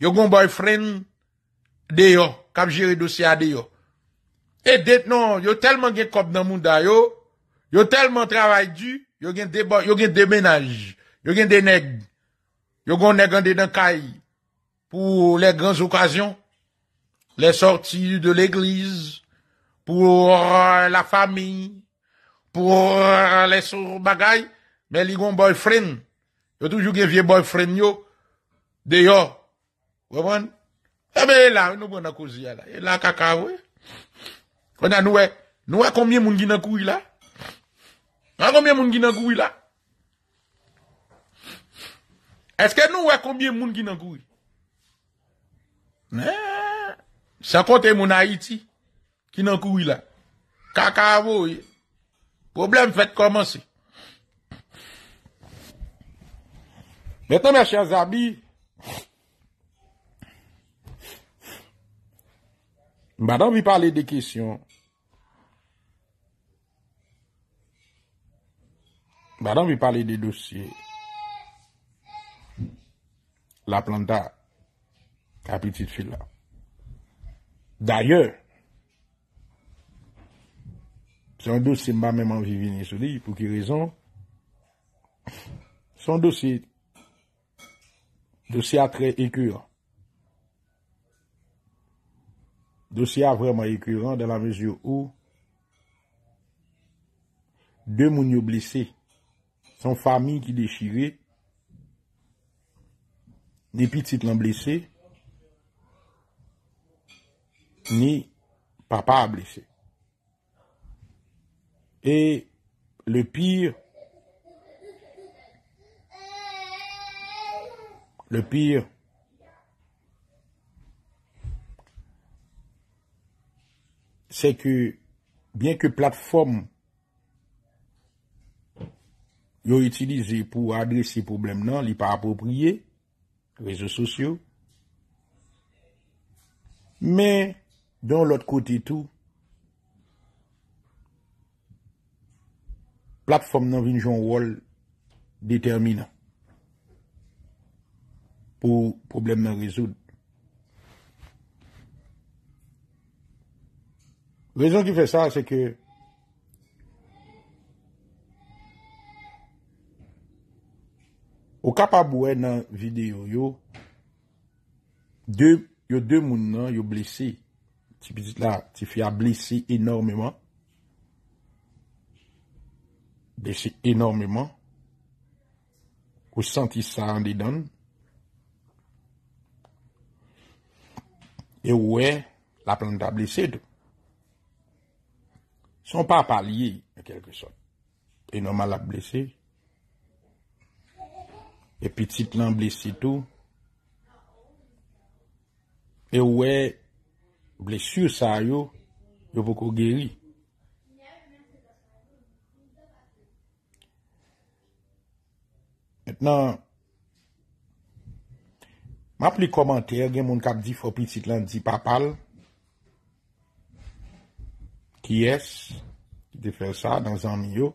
yo gon boy friend deyo, kap jiri dosya deyo. E det non, yo telman gen kop nan munda yo, yo telman travay du, yo gen demenaj, yo gen deneg, yo gon negande nan kay, pou le grans okasyon, le sorti de l'eglize, pou la fami, Po, alè sou bagay. Mè li gwen boyfriend. Yo toujou gen vie boyfriend yo. De yo. We bon? E be, e la, nou bon akouzi ya la. E la kaka wè. Konya nou wè, nou wè koumyen moun gina kouy la. Nan koumyen moun gina kouy la. Eske nou wè koumyen moun gina kouy. Sakote moun a iti. Kina kouy la. Kaka wè. Problem fète komanse. Mèten mè chè Zabi, mè nan vi parle de kisyon, mè nan vi parle de dosye, la planta, kapitit fil la. D'ayèr, San dosi mba mèman vivi nè sou li pou ki rezon. San dosi, dosi a tre ekur. Dosi a vreman ekur an de la mezyou ou de moun yo blise. San fami ki dechire, ni pitit lan blise, ni papa a blise. Et le pire le pire c'est que bien que plateforme yo itilize pou adrese pou blèm nan li pa apopriye rezo sosyo men don lot kote tou plapfom nan vinjon wol determina pou problem nan rezoun. Rezon ki fe sa se ke ou kapabouwe nan videyo yo yo de moun nan yo blesi ti fi a blesi enormeman Blesi enomeman. Ou santi sa an di dan. E ouwe la planta blese tou. Son pa palye e kelpe son. E noma la blese. E pitit lan blese tou. E ouwe blesu sa yo, yo voko geri. Mwen ap li komantere gen moun kat di fopi sit lan di papal, ki es de fe sa dan zan miyo,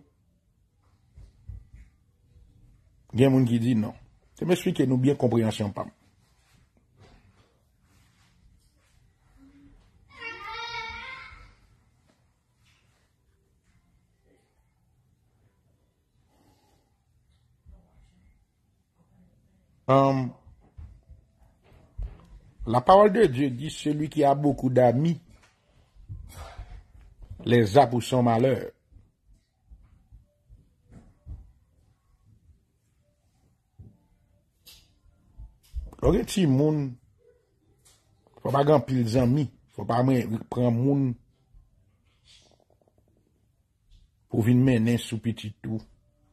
gen moun ki di non. Te me swi ke nou bien komprensyon pam. Um, la pavol de Diyo di selou ki a boku dami le zap ou son male lor eti moun fwa pa gan pil zami fwa pa men pran moun pou vin men nens ou pititou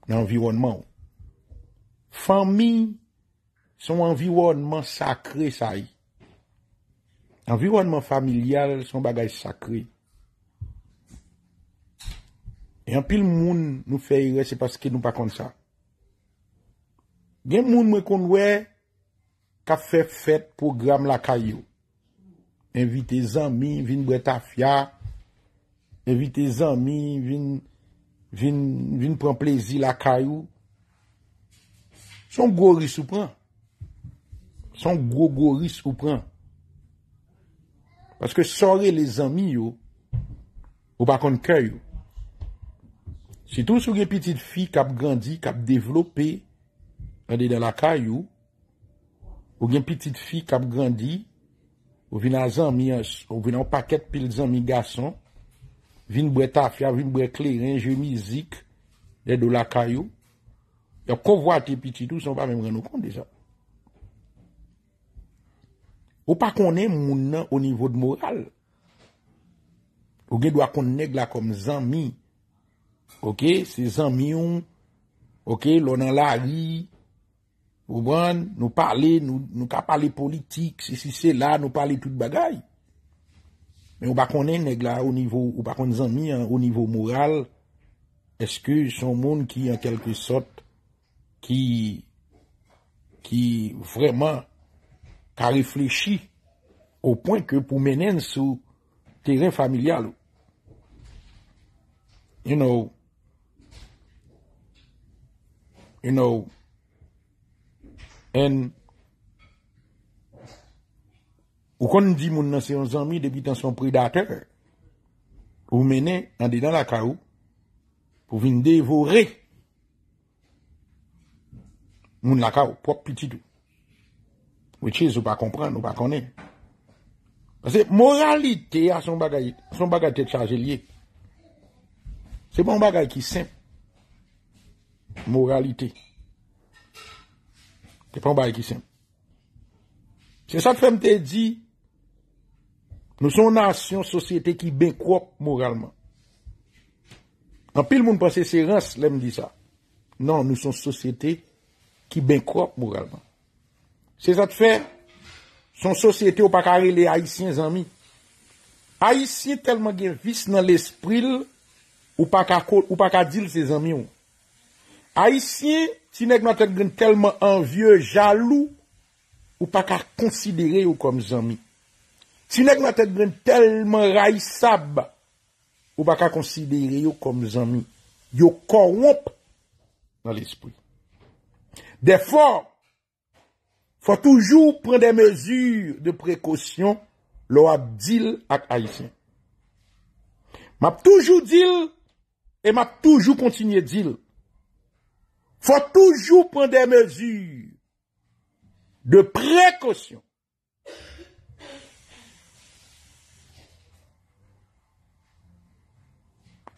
nan environman fami Son enviwonman sakre sa yi. Enviwonman familial, son bagaj sakre. Yon pil moun nou feyre, se paske nou pa kont sa. Gen moun mwen konwe, ka fe fet program la kayo. Envite zanmi, vin breta fya, envite zanmi, vin pren plezi la kayo. Son gori sou prent. San gwo gwo ris pou pran. Paske sorre le zami yo, ou bakon kè yo. Si tous ou gen piti fi kap grandi, kap devlopè, an de de la kè yo, ou gen piti fi kap grandi, ou vina zami, ou vina w pa kèt pil zami gason, vin bwe tafya, vin bwe kleren, gen mizik, de do la kè yo, yo kovwa te piti tou, san pa mè mwen nou konde zan. Ou pa konen moun nan o nivou de moral? Ou gen dwa konen nek la kom zanmi? Ok, se zanmi yon, ok, lò nan la yi, ou ban nou pale, nou ka pale politik, se si se la nou pale tout bagay? Men ou pa konen nek la ou pa konen zanmi an, ou nivou moral, eske son moun ki an kelke sot ki ki vreman ka reflechi ou poin ke pou menen sou teren familial ou. You know, you know, en, ou kon di moun nan seyon zanmi debi dans son predateur, pou menen, an de dan la ka ou, pou vin devore moun la ka ou, pou ak pitid ou. Ou chese ou pa kompren, ou pa konen. Pase moralite a son bagayite. Son bagayite chanje liye. Se bon bagay ki sem. Moralite. Se bon bagay ki sem. Se sa krem te di, nou son nasyon, sosyete ki ben krop moralman. An pil moun passe serans, lem di sa. Non, nou son sosyete ki ben krop moralman. Se zat fe, son sosyete ou pa ka rele aisyen zami. Aisyen telman gen vis nan l'espril ou pa ka dil se zami ou. Aisyen, ti neg nan te gen telman anvie, jalou, ou pa ka konsidere yo kom zami. Ti neg nan te gen telman ray sab, ou pa ka konsidere yo kom zami. Yo korwop nan l'espril. De for, Fwa toujou pren de mezyou de prekosyon lo ap dil ak haisyen. M ap toujou dil e m ap toujou kontinye dil. Fwa toujou pren de mezyou de prekosyon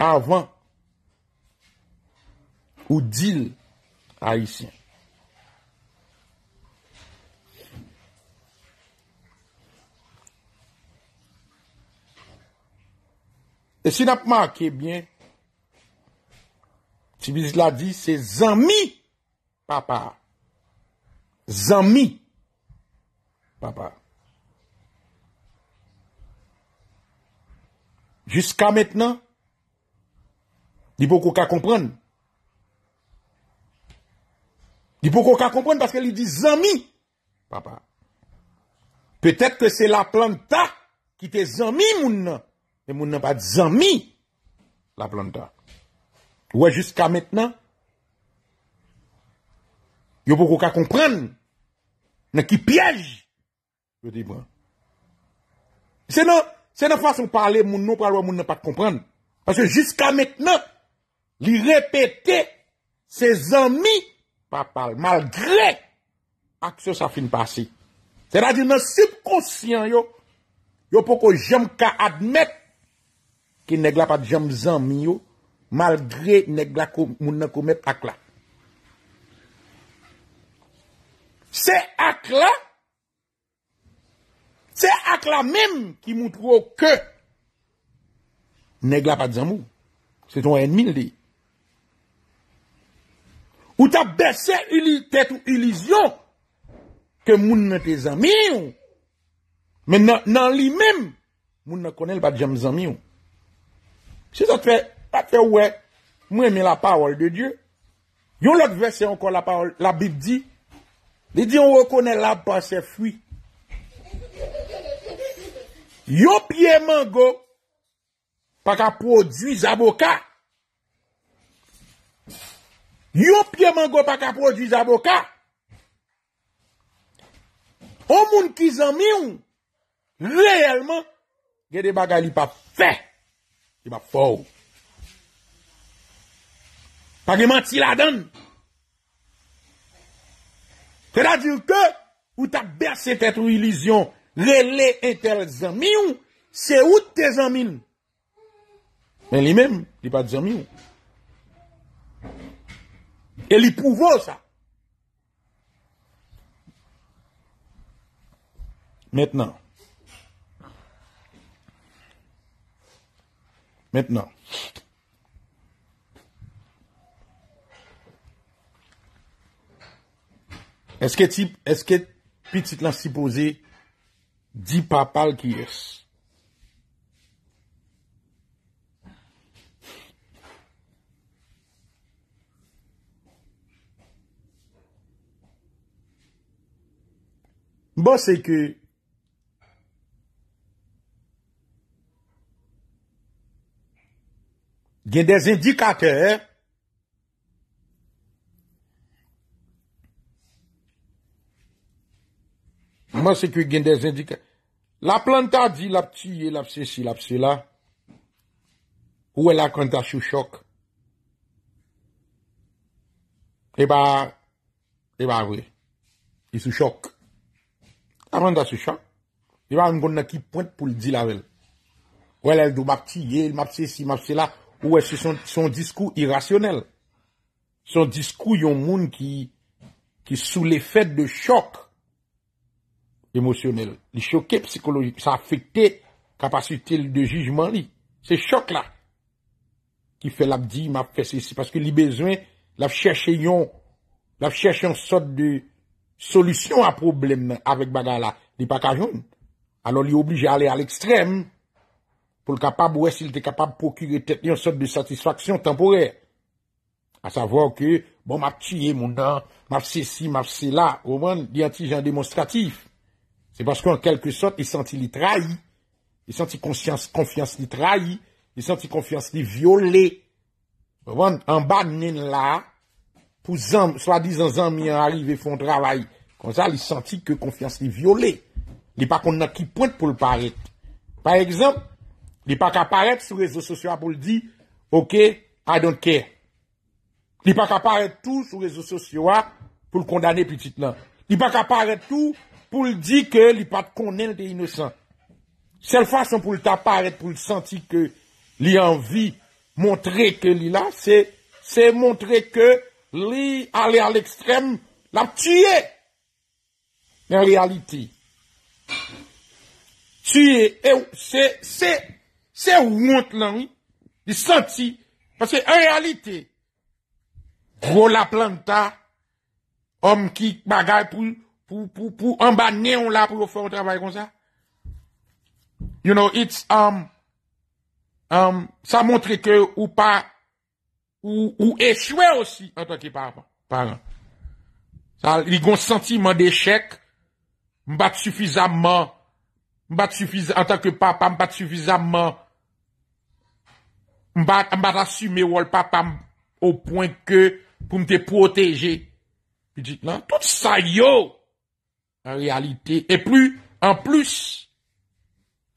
avan ou dil haisyen. E si nap ma akebyen, si biz la di, se zami papa. Zami papa. Juska metnen, di pou koka kompran. Di pou koka kompran paske li di zami papa. Petet ke se la planta ki te zami moun nan. moun nan pat zami la planta. Ouwe, jiska metnan, yo pou kou ka kompren, nan ki pyej, yo di bon. Se nan fason pale moun nan pat kompren, parce jiska metnan, li repete se zami, malgre ak se sa fin pasi. Se nan di nan subkonsyen yo, yo pou kou jem ka admet ki negla pa djam zan miyo, maldre negla moun nan komet akla. Se akla, se akla mèm ki moun trou ke, negla pa djam mou, se ton en min li. Ou ta besè tet ou ilizyon, ke moun nan te zan miyo, men nan li mèm, moun nan konel pa djam zan miyo. Se sa te fe, pa te we, mwen men la pawol de Diyo. Yon lak ve se ankon la bib di. Li di yon wakone lab pa se fwi. Yon pie man go, pa ka produy zaboka. Yon pie man go, pa ka produy zaboka. O moun ki zan mi yon, leyelman, ge de baga li pa fe. ba fòw. Pagèman ti la dan? Te da di l kè ou ta bè se tèt ou ilizyon lè lè entèl zanmi yon se ou te zanmin? Ben li mèm, li pa zanmi yon. El li pouvo sa. Mètnen, Mètenan. Eske ti, eske pitit lan si pose di pa pal ki es? Bo se ke Gen de zindikater. Mwen se kwe gen de zindikater. La planta di la pti ye, la psi si, la psi la. Ou e la konta sou chok. E ba, e ba we. Di sou chok. A randa sou chok. E ba an goun na ki point pou l di la vel. Ou e la do mpati ye, mpati si, mpati la. Ou wè se son diskou irasyonel. Son diskou yon moun ki sou l'effet de chok emosyonel. Li chokè psikolojik. Sa afekte kapasite li de jujman li. Se chok la. Ki fè lap di map fè se. Se paske li bezwen laf chèche yon. Lap chèche yon sot de solusyon a problem nan. Avèk baga la. Li pa kajoun. Alon li oblige ale al ekstrem nan. pou l kapab ou es il te kapab pokyre tetne yon sot de satisfaksyon tempore. A savo ke, bon, ma tiye moun dan, ma fse si, ma fse la, ou wan, di ati jan demonstratif. Se bas kon an kelke sot, li santi li trahi, li santi konfians li trahi, li santi konfians li viole. Ou wan, an ba nin la, pou zan, swa dizan zan mi an arrive fon travay, kon sa li santi ke konfians li viole. Li pa kon nan ki point pou l paret. Par ekzamp, Li pa ka paret sou rezo sosyo a pou li di, OK, I don't care. Li pa ka paret tou sou rezo sosyo a pou li kondane pi tit lan. Li pa ka paret tou pou li di ke li pat kondene de inosan. Sel fason pou li ta paret pou li santi ke li anvi montre ke li la, se montre ke li ale al ekstrem la tiye. En reality. Tiye e ou se se. se ou mont lang, di santi, parcek en realite, gro la planta, om ki bagay pou, pou, pou, pou, an ba neon la pou ou fè ou travay kon sa, you know, it's, am, um, am, um, sa montre ke ou pa, ou, ou e chwe osi, an to ki pa, par an, sa, li gon santi man de chèk, m bat sufizamman, m bat sufizamman, an to ki pa, pa m bat sufizamman, m bat asume wol pa pa ou point ke pou m te proteje. Pi di lan, tout sa yo an realite. E plu, an plus,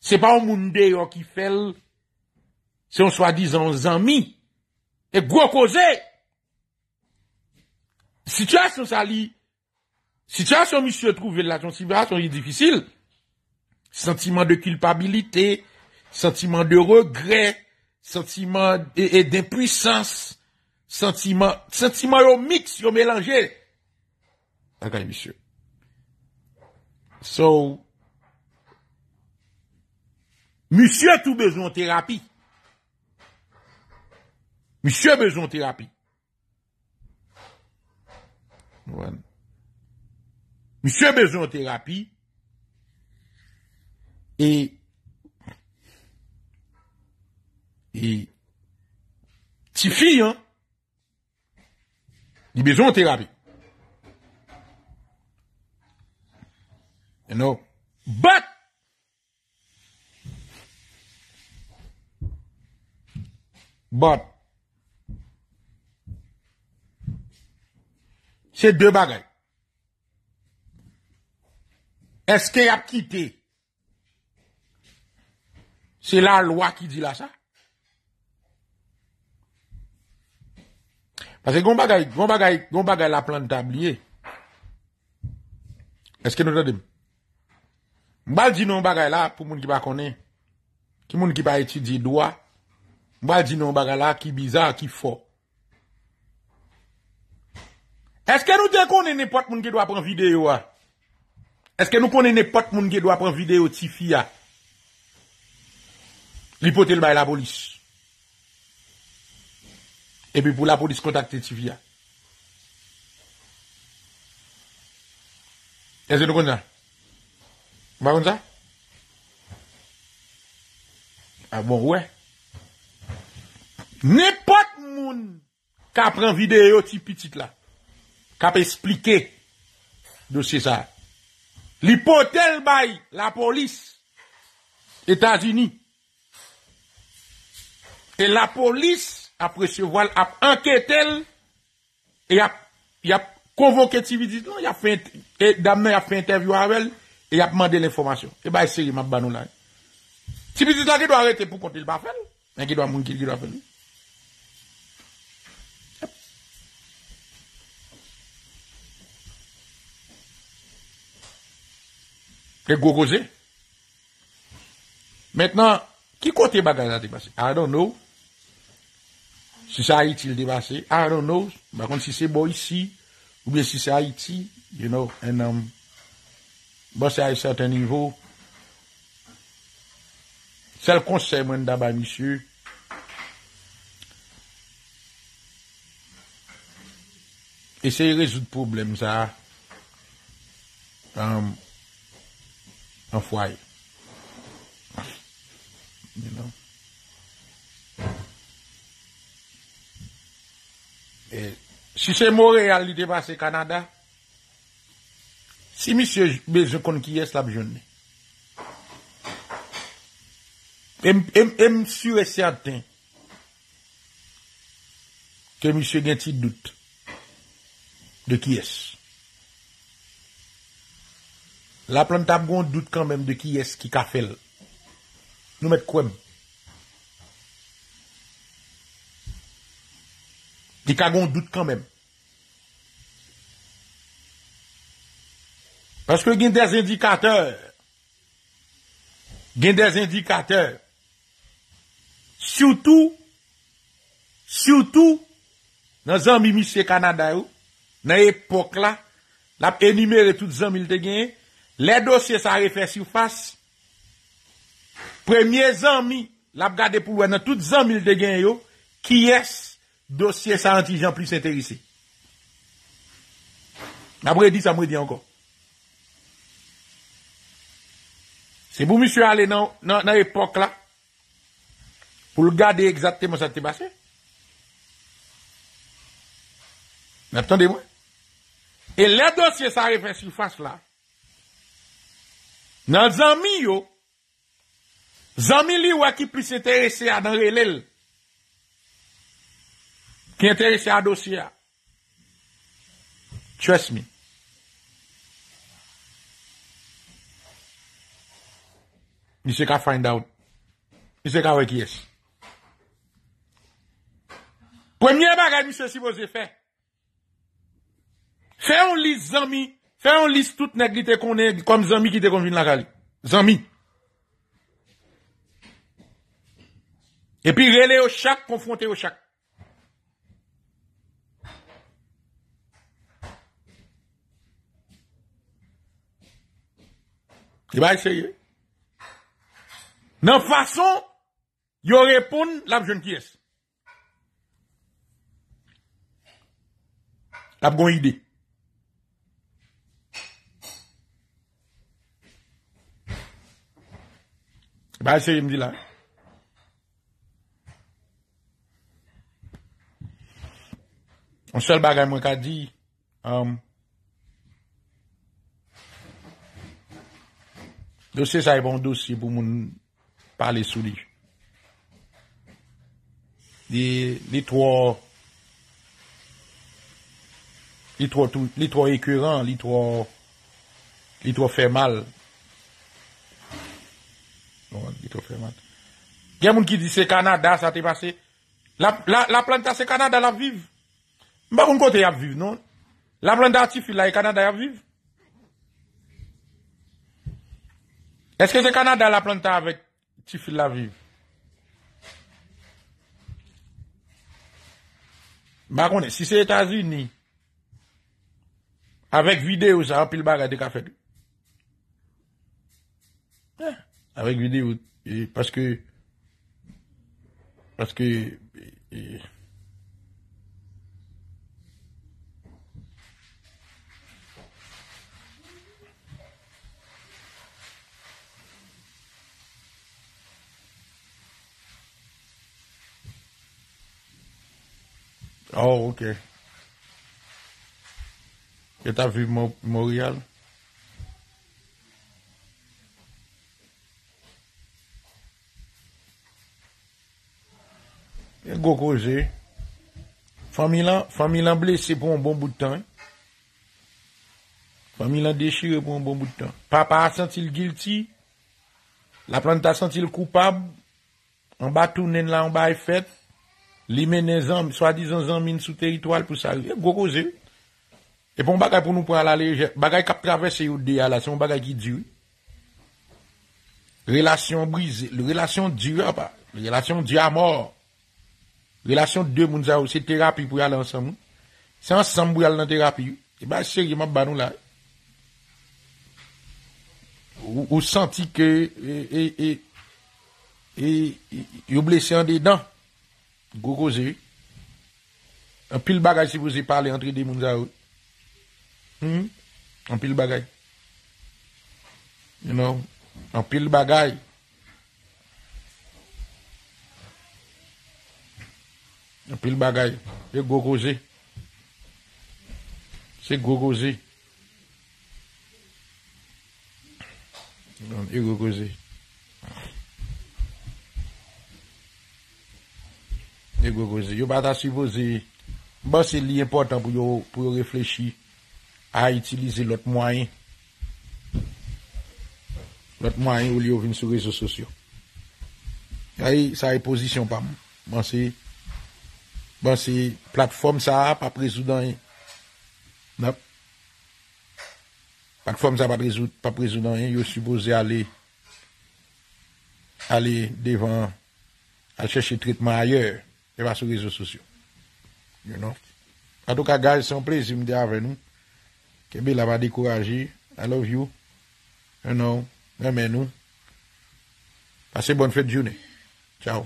se pa ou moun de yo ki fel se ou swa dizan zanmi, e gwo koze. E, sityasyon sa li, sityasyon mi se trouve la jonsibirasyon yi difisil, sentiman de kilpabilite, sentiman de regre, Sentiment et d'impuisance. Sentiment. Sentiment au mix yo mélanger. Ok, monsieur. So, monsieur tout besoin thérapie. Monsieur besoin thérapie. One. Monsieur besoin thérapie. Et E, ti fi yon. Li bezon terape. You know. But. But. Se de bagay. Eske ap kite. Se la lwa ki di la sa. Pase goun bagay la plantabliye, eske nou jadem? Mbal di nou bagay la pou moun ki pa konen, ki moun ki pa eti di doa, mbal di nou bagay la ki bizar, ki fo. Eske nou jen konen nepot moun ki doa pon videyo a? Ah? Eske nou konen nepot moun ki doa pon videyo ti fi a? Li potel bay la bolis. Ebe pou la polis kontakte ti via. Eze nou kon zan? Mwa kon zan? A ah bon wè? Ne pot moun ka pren videyo ti pitit la. Ka pe esplike dosye zan. Li potel bay la polis Etasini. E la polis apreche voal ap anke tel e ap konvoke ti vi diz nan e damnen ap fe interviw avel e ap mande l'informasyon e ba eseri map banou la ti vi diz nan ki do a rete pou konti l'bafel men ki do a moun ki do a fen e go goze mètenan ki konti bagaj la di basi I don't know Si sa iti l devase, I don't know. Bakon si se bo isi, ou be si sa iti, you know, en am, bo se a y certain nivou, sel konsey mwen daba misyu, esey rezout problem sa, en fwaye. You know. E, si se mor realite pa se Kanada, si misye beze kon ki yes la bjone, em sure saten ke misye gen ti dout de ki yes. La planta bon dout kan men de ki yes ki kafel. Nou met kwenm. di ka gon dout kan men. Paske gen dez indikater, gen dez indikater, sou tou, sou tou, nan zanmi misye Kanada yo, nan epok la, lap enumere tout zanmi l te gen, le dosye sa refes yu fase, premye zanmi, lap gade pou we nan tout zanmi l te gen yo, ki yes, dosye sa antijan plis entere se. Mabre di, sa mbre di ankon. Se bou misyo ale nan epok la, pou l gade exaktemous a te basen, natande mwen, e la dosye sa refrensifas la, nan zanmi yo, zanmi li wakil plis entere se a nan rel el, mi entere se a dosye a. Trust me. Ni se ka find out. Ni se ka wake yes. Premye baga ni se si boze fe. Fe yon lis zami, fe yon lis tout neglite konen, kom zami ki te kon vin la gali. Zami. Zami. E pi rele yo chak konfonte yo chak. E ba eseye. Nan fason, yo repoun, lap joun kyes. Lap goun ide. E ba eseye mdi la. An sel bagay mwen ka di, an sel bagay mwen ka di, do se sa e bon dosi pou moun pale sou li. Li tro li tro ekuran, li tro li tro fe bon, mal. Gen moun ki di se Kanada sa te pase, la planta se Kanada la viv. Mba moun kote yap viv, non? La planta ti fil la e Kanada yap viv. Eske se kanat da la planta avèk ti fil la viv? Bakonè, si se Etats-Unis, avèk videyo sa apil baga de ka fèk. Eh, avèk videyo, e, paske, paske, paske, e, Oh, ok. Kè e ta vi Morial. Gò ko zè. Fami lan blese pou an bon bout de tan. Fami lan dechire pou an bon bout de tan. Papa a sentil guilty. La planta a sentil koupab. An ba tounen la, an ba e fèt. Li menen zanmine, swa dizan zanmine sou teritwal pou sa yu. Goko ze. Epon bagay pou nou pou ala leje. Bagay kap traves se yu de ala. Se yon bagay ki djou. Relasyon brize. Relasyon djou ap. Relasyon djou a mor. Relasyon djou moun za ou. Se terapi pou ala ansam. Se ansam pou ala nan terapi. E ba seri yon mab banou la. Ou senti ke e, e, e, yo blesyan de dan. Goukouzi. An pil bagay si pou zi pale entri di moun za ou. An hmm? pil bagay. You know. An pil bagay. An pil bagay. E goukouzi. Se goukouzi. Non, e goukouzi. Yo bata suboze, bon se li important pou yo reflechi a itilize lot mwayen, lot mwayen ou li yo vin sou rezo sosyo. Ay, sa e, e pozisyon pam, bon se, bon se, e. platform sa pa prezou dan yon, nope, platform sa pa prezou dan yon, e, yo suboze ale, ale devan, ale chèche tritman ayeur. E va sou gizou sou syou. You know. A tou ka gaj san plezim di avre nou. Ke be la va di kou agi. I love you. You know. Mè men nou. A se bon fèd jounè. Tchau.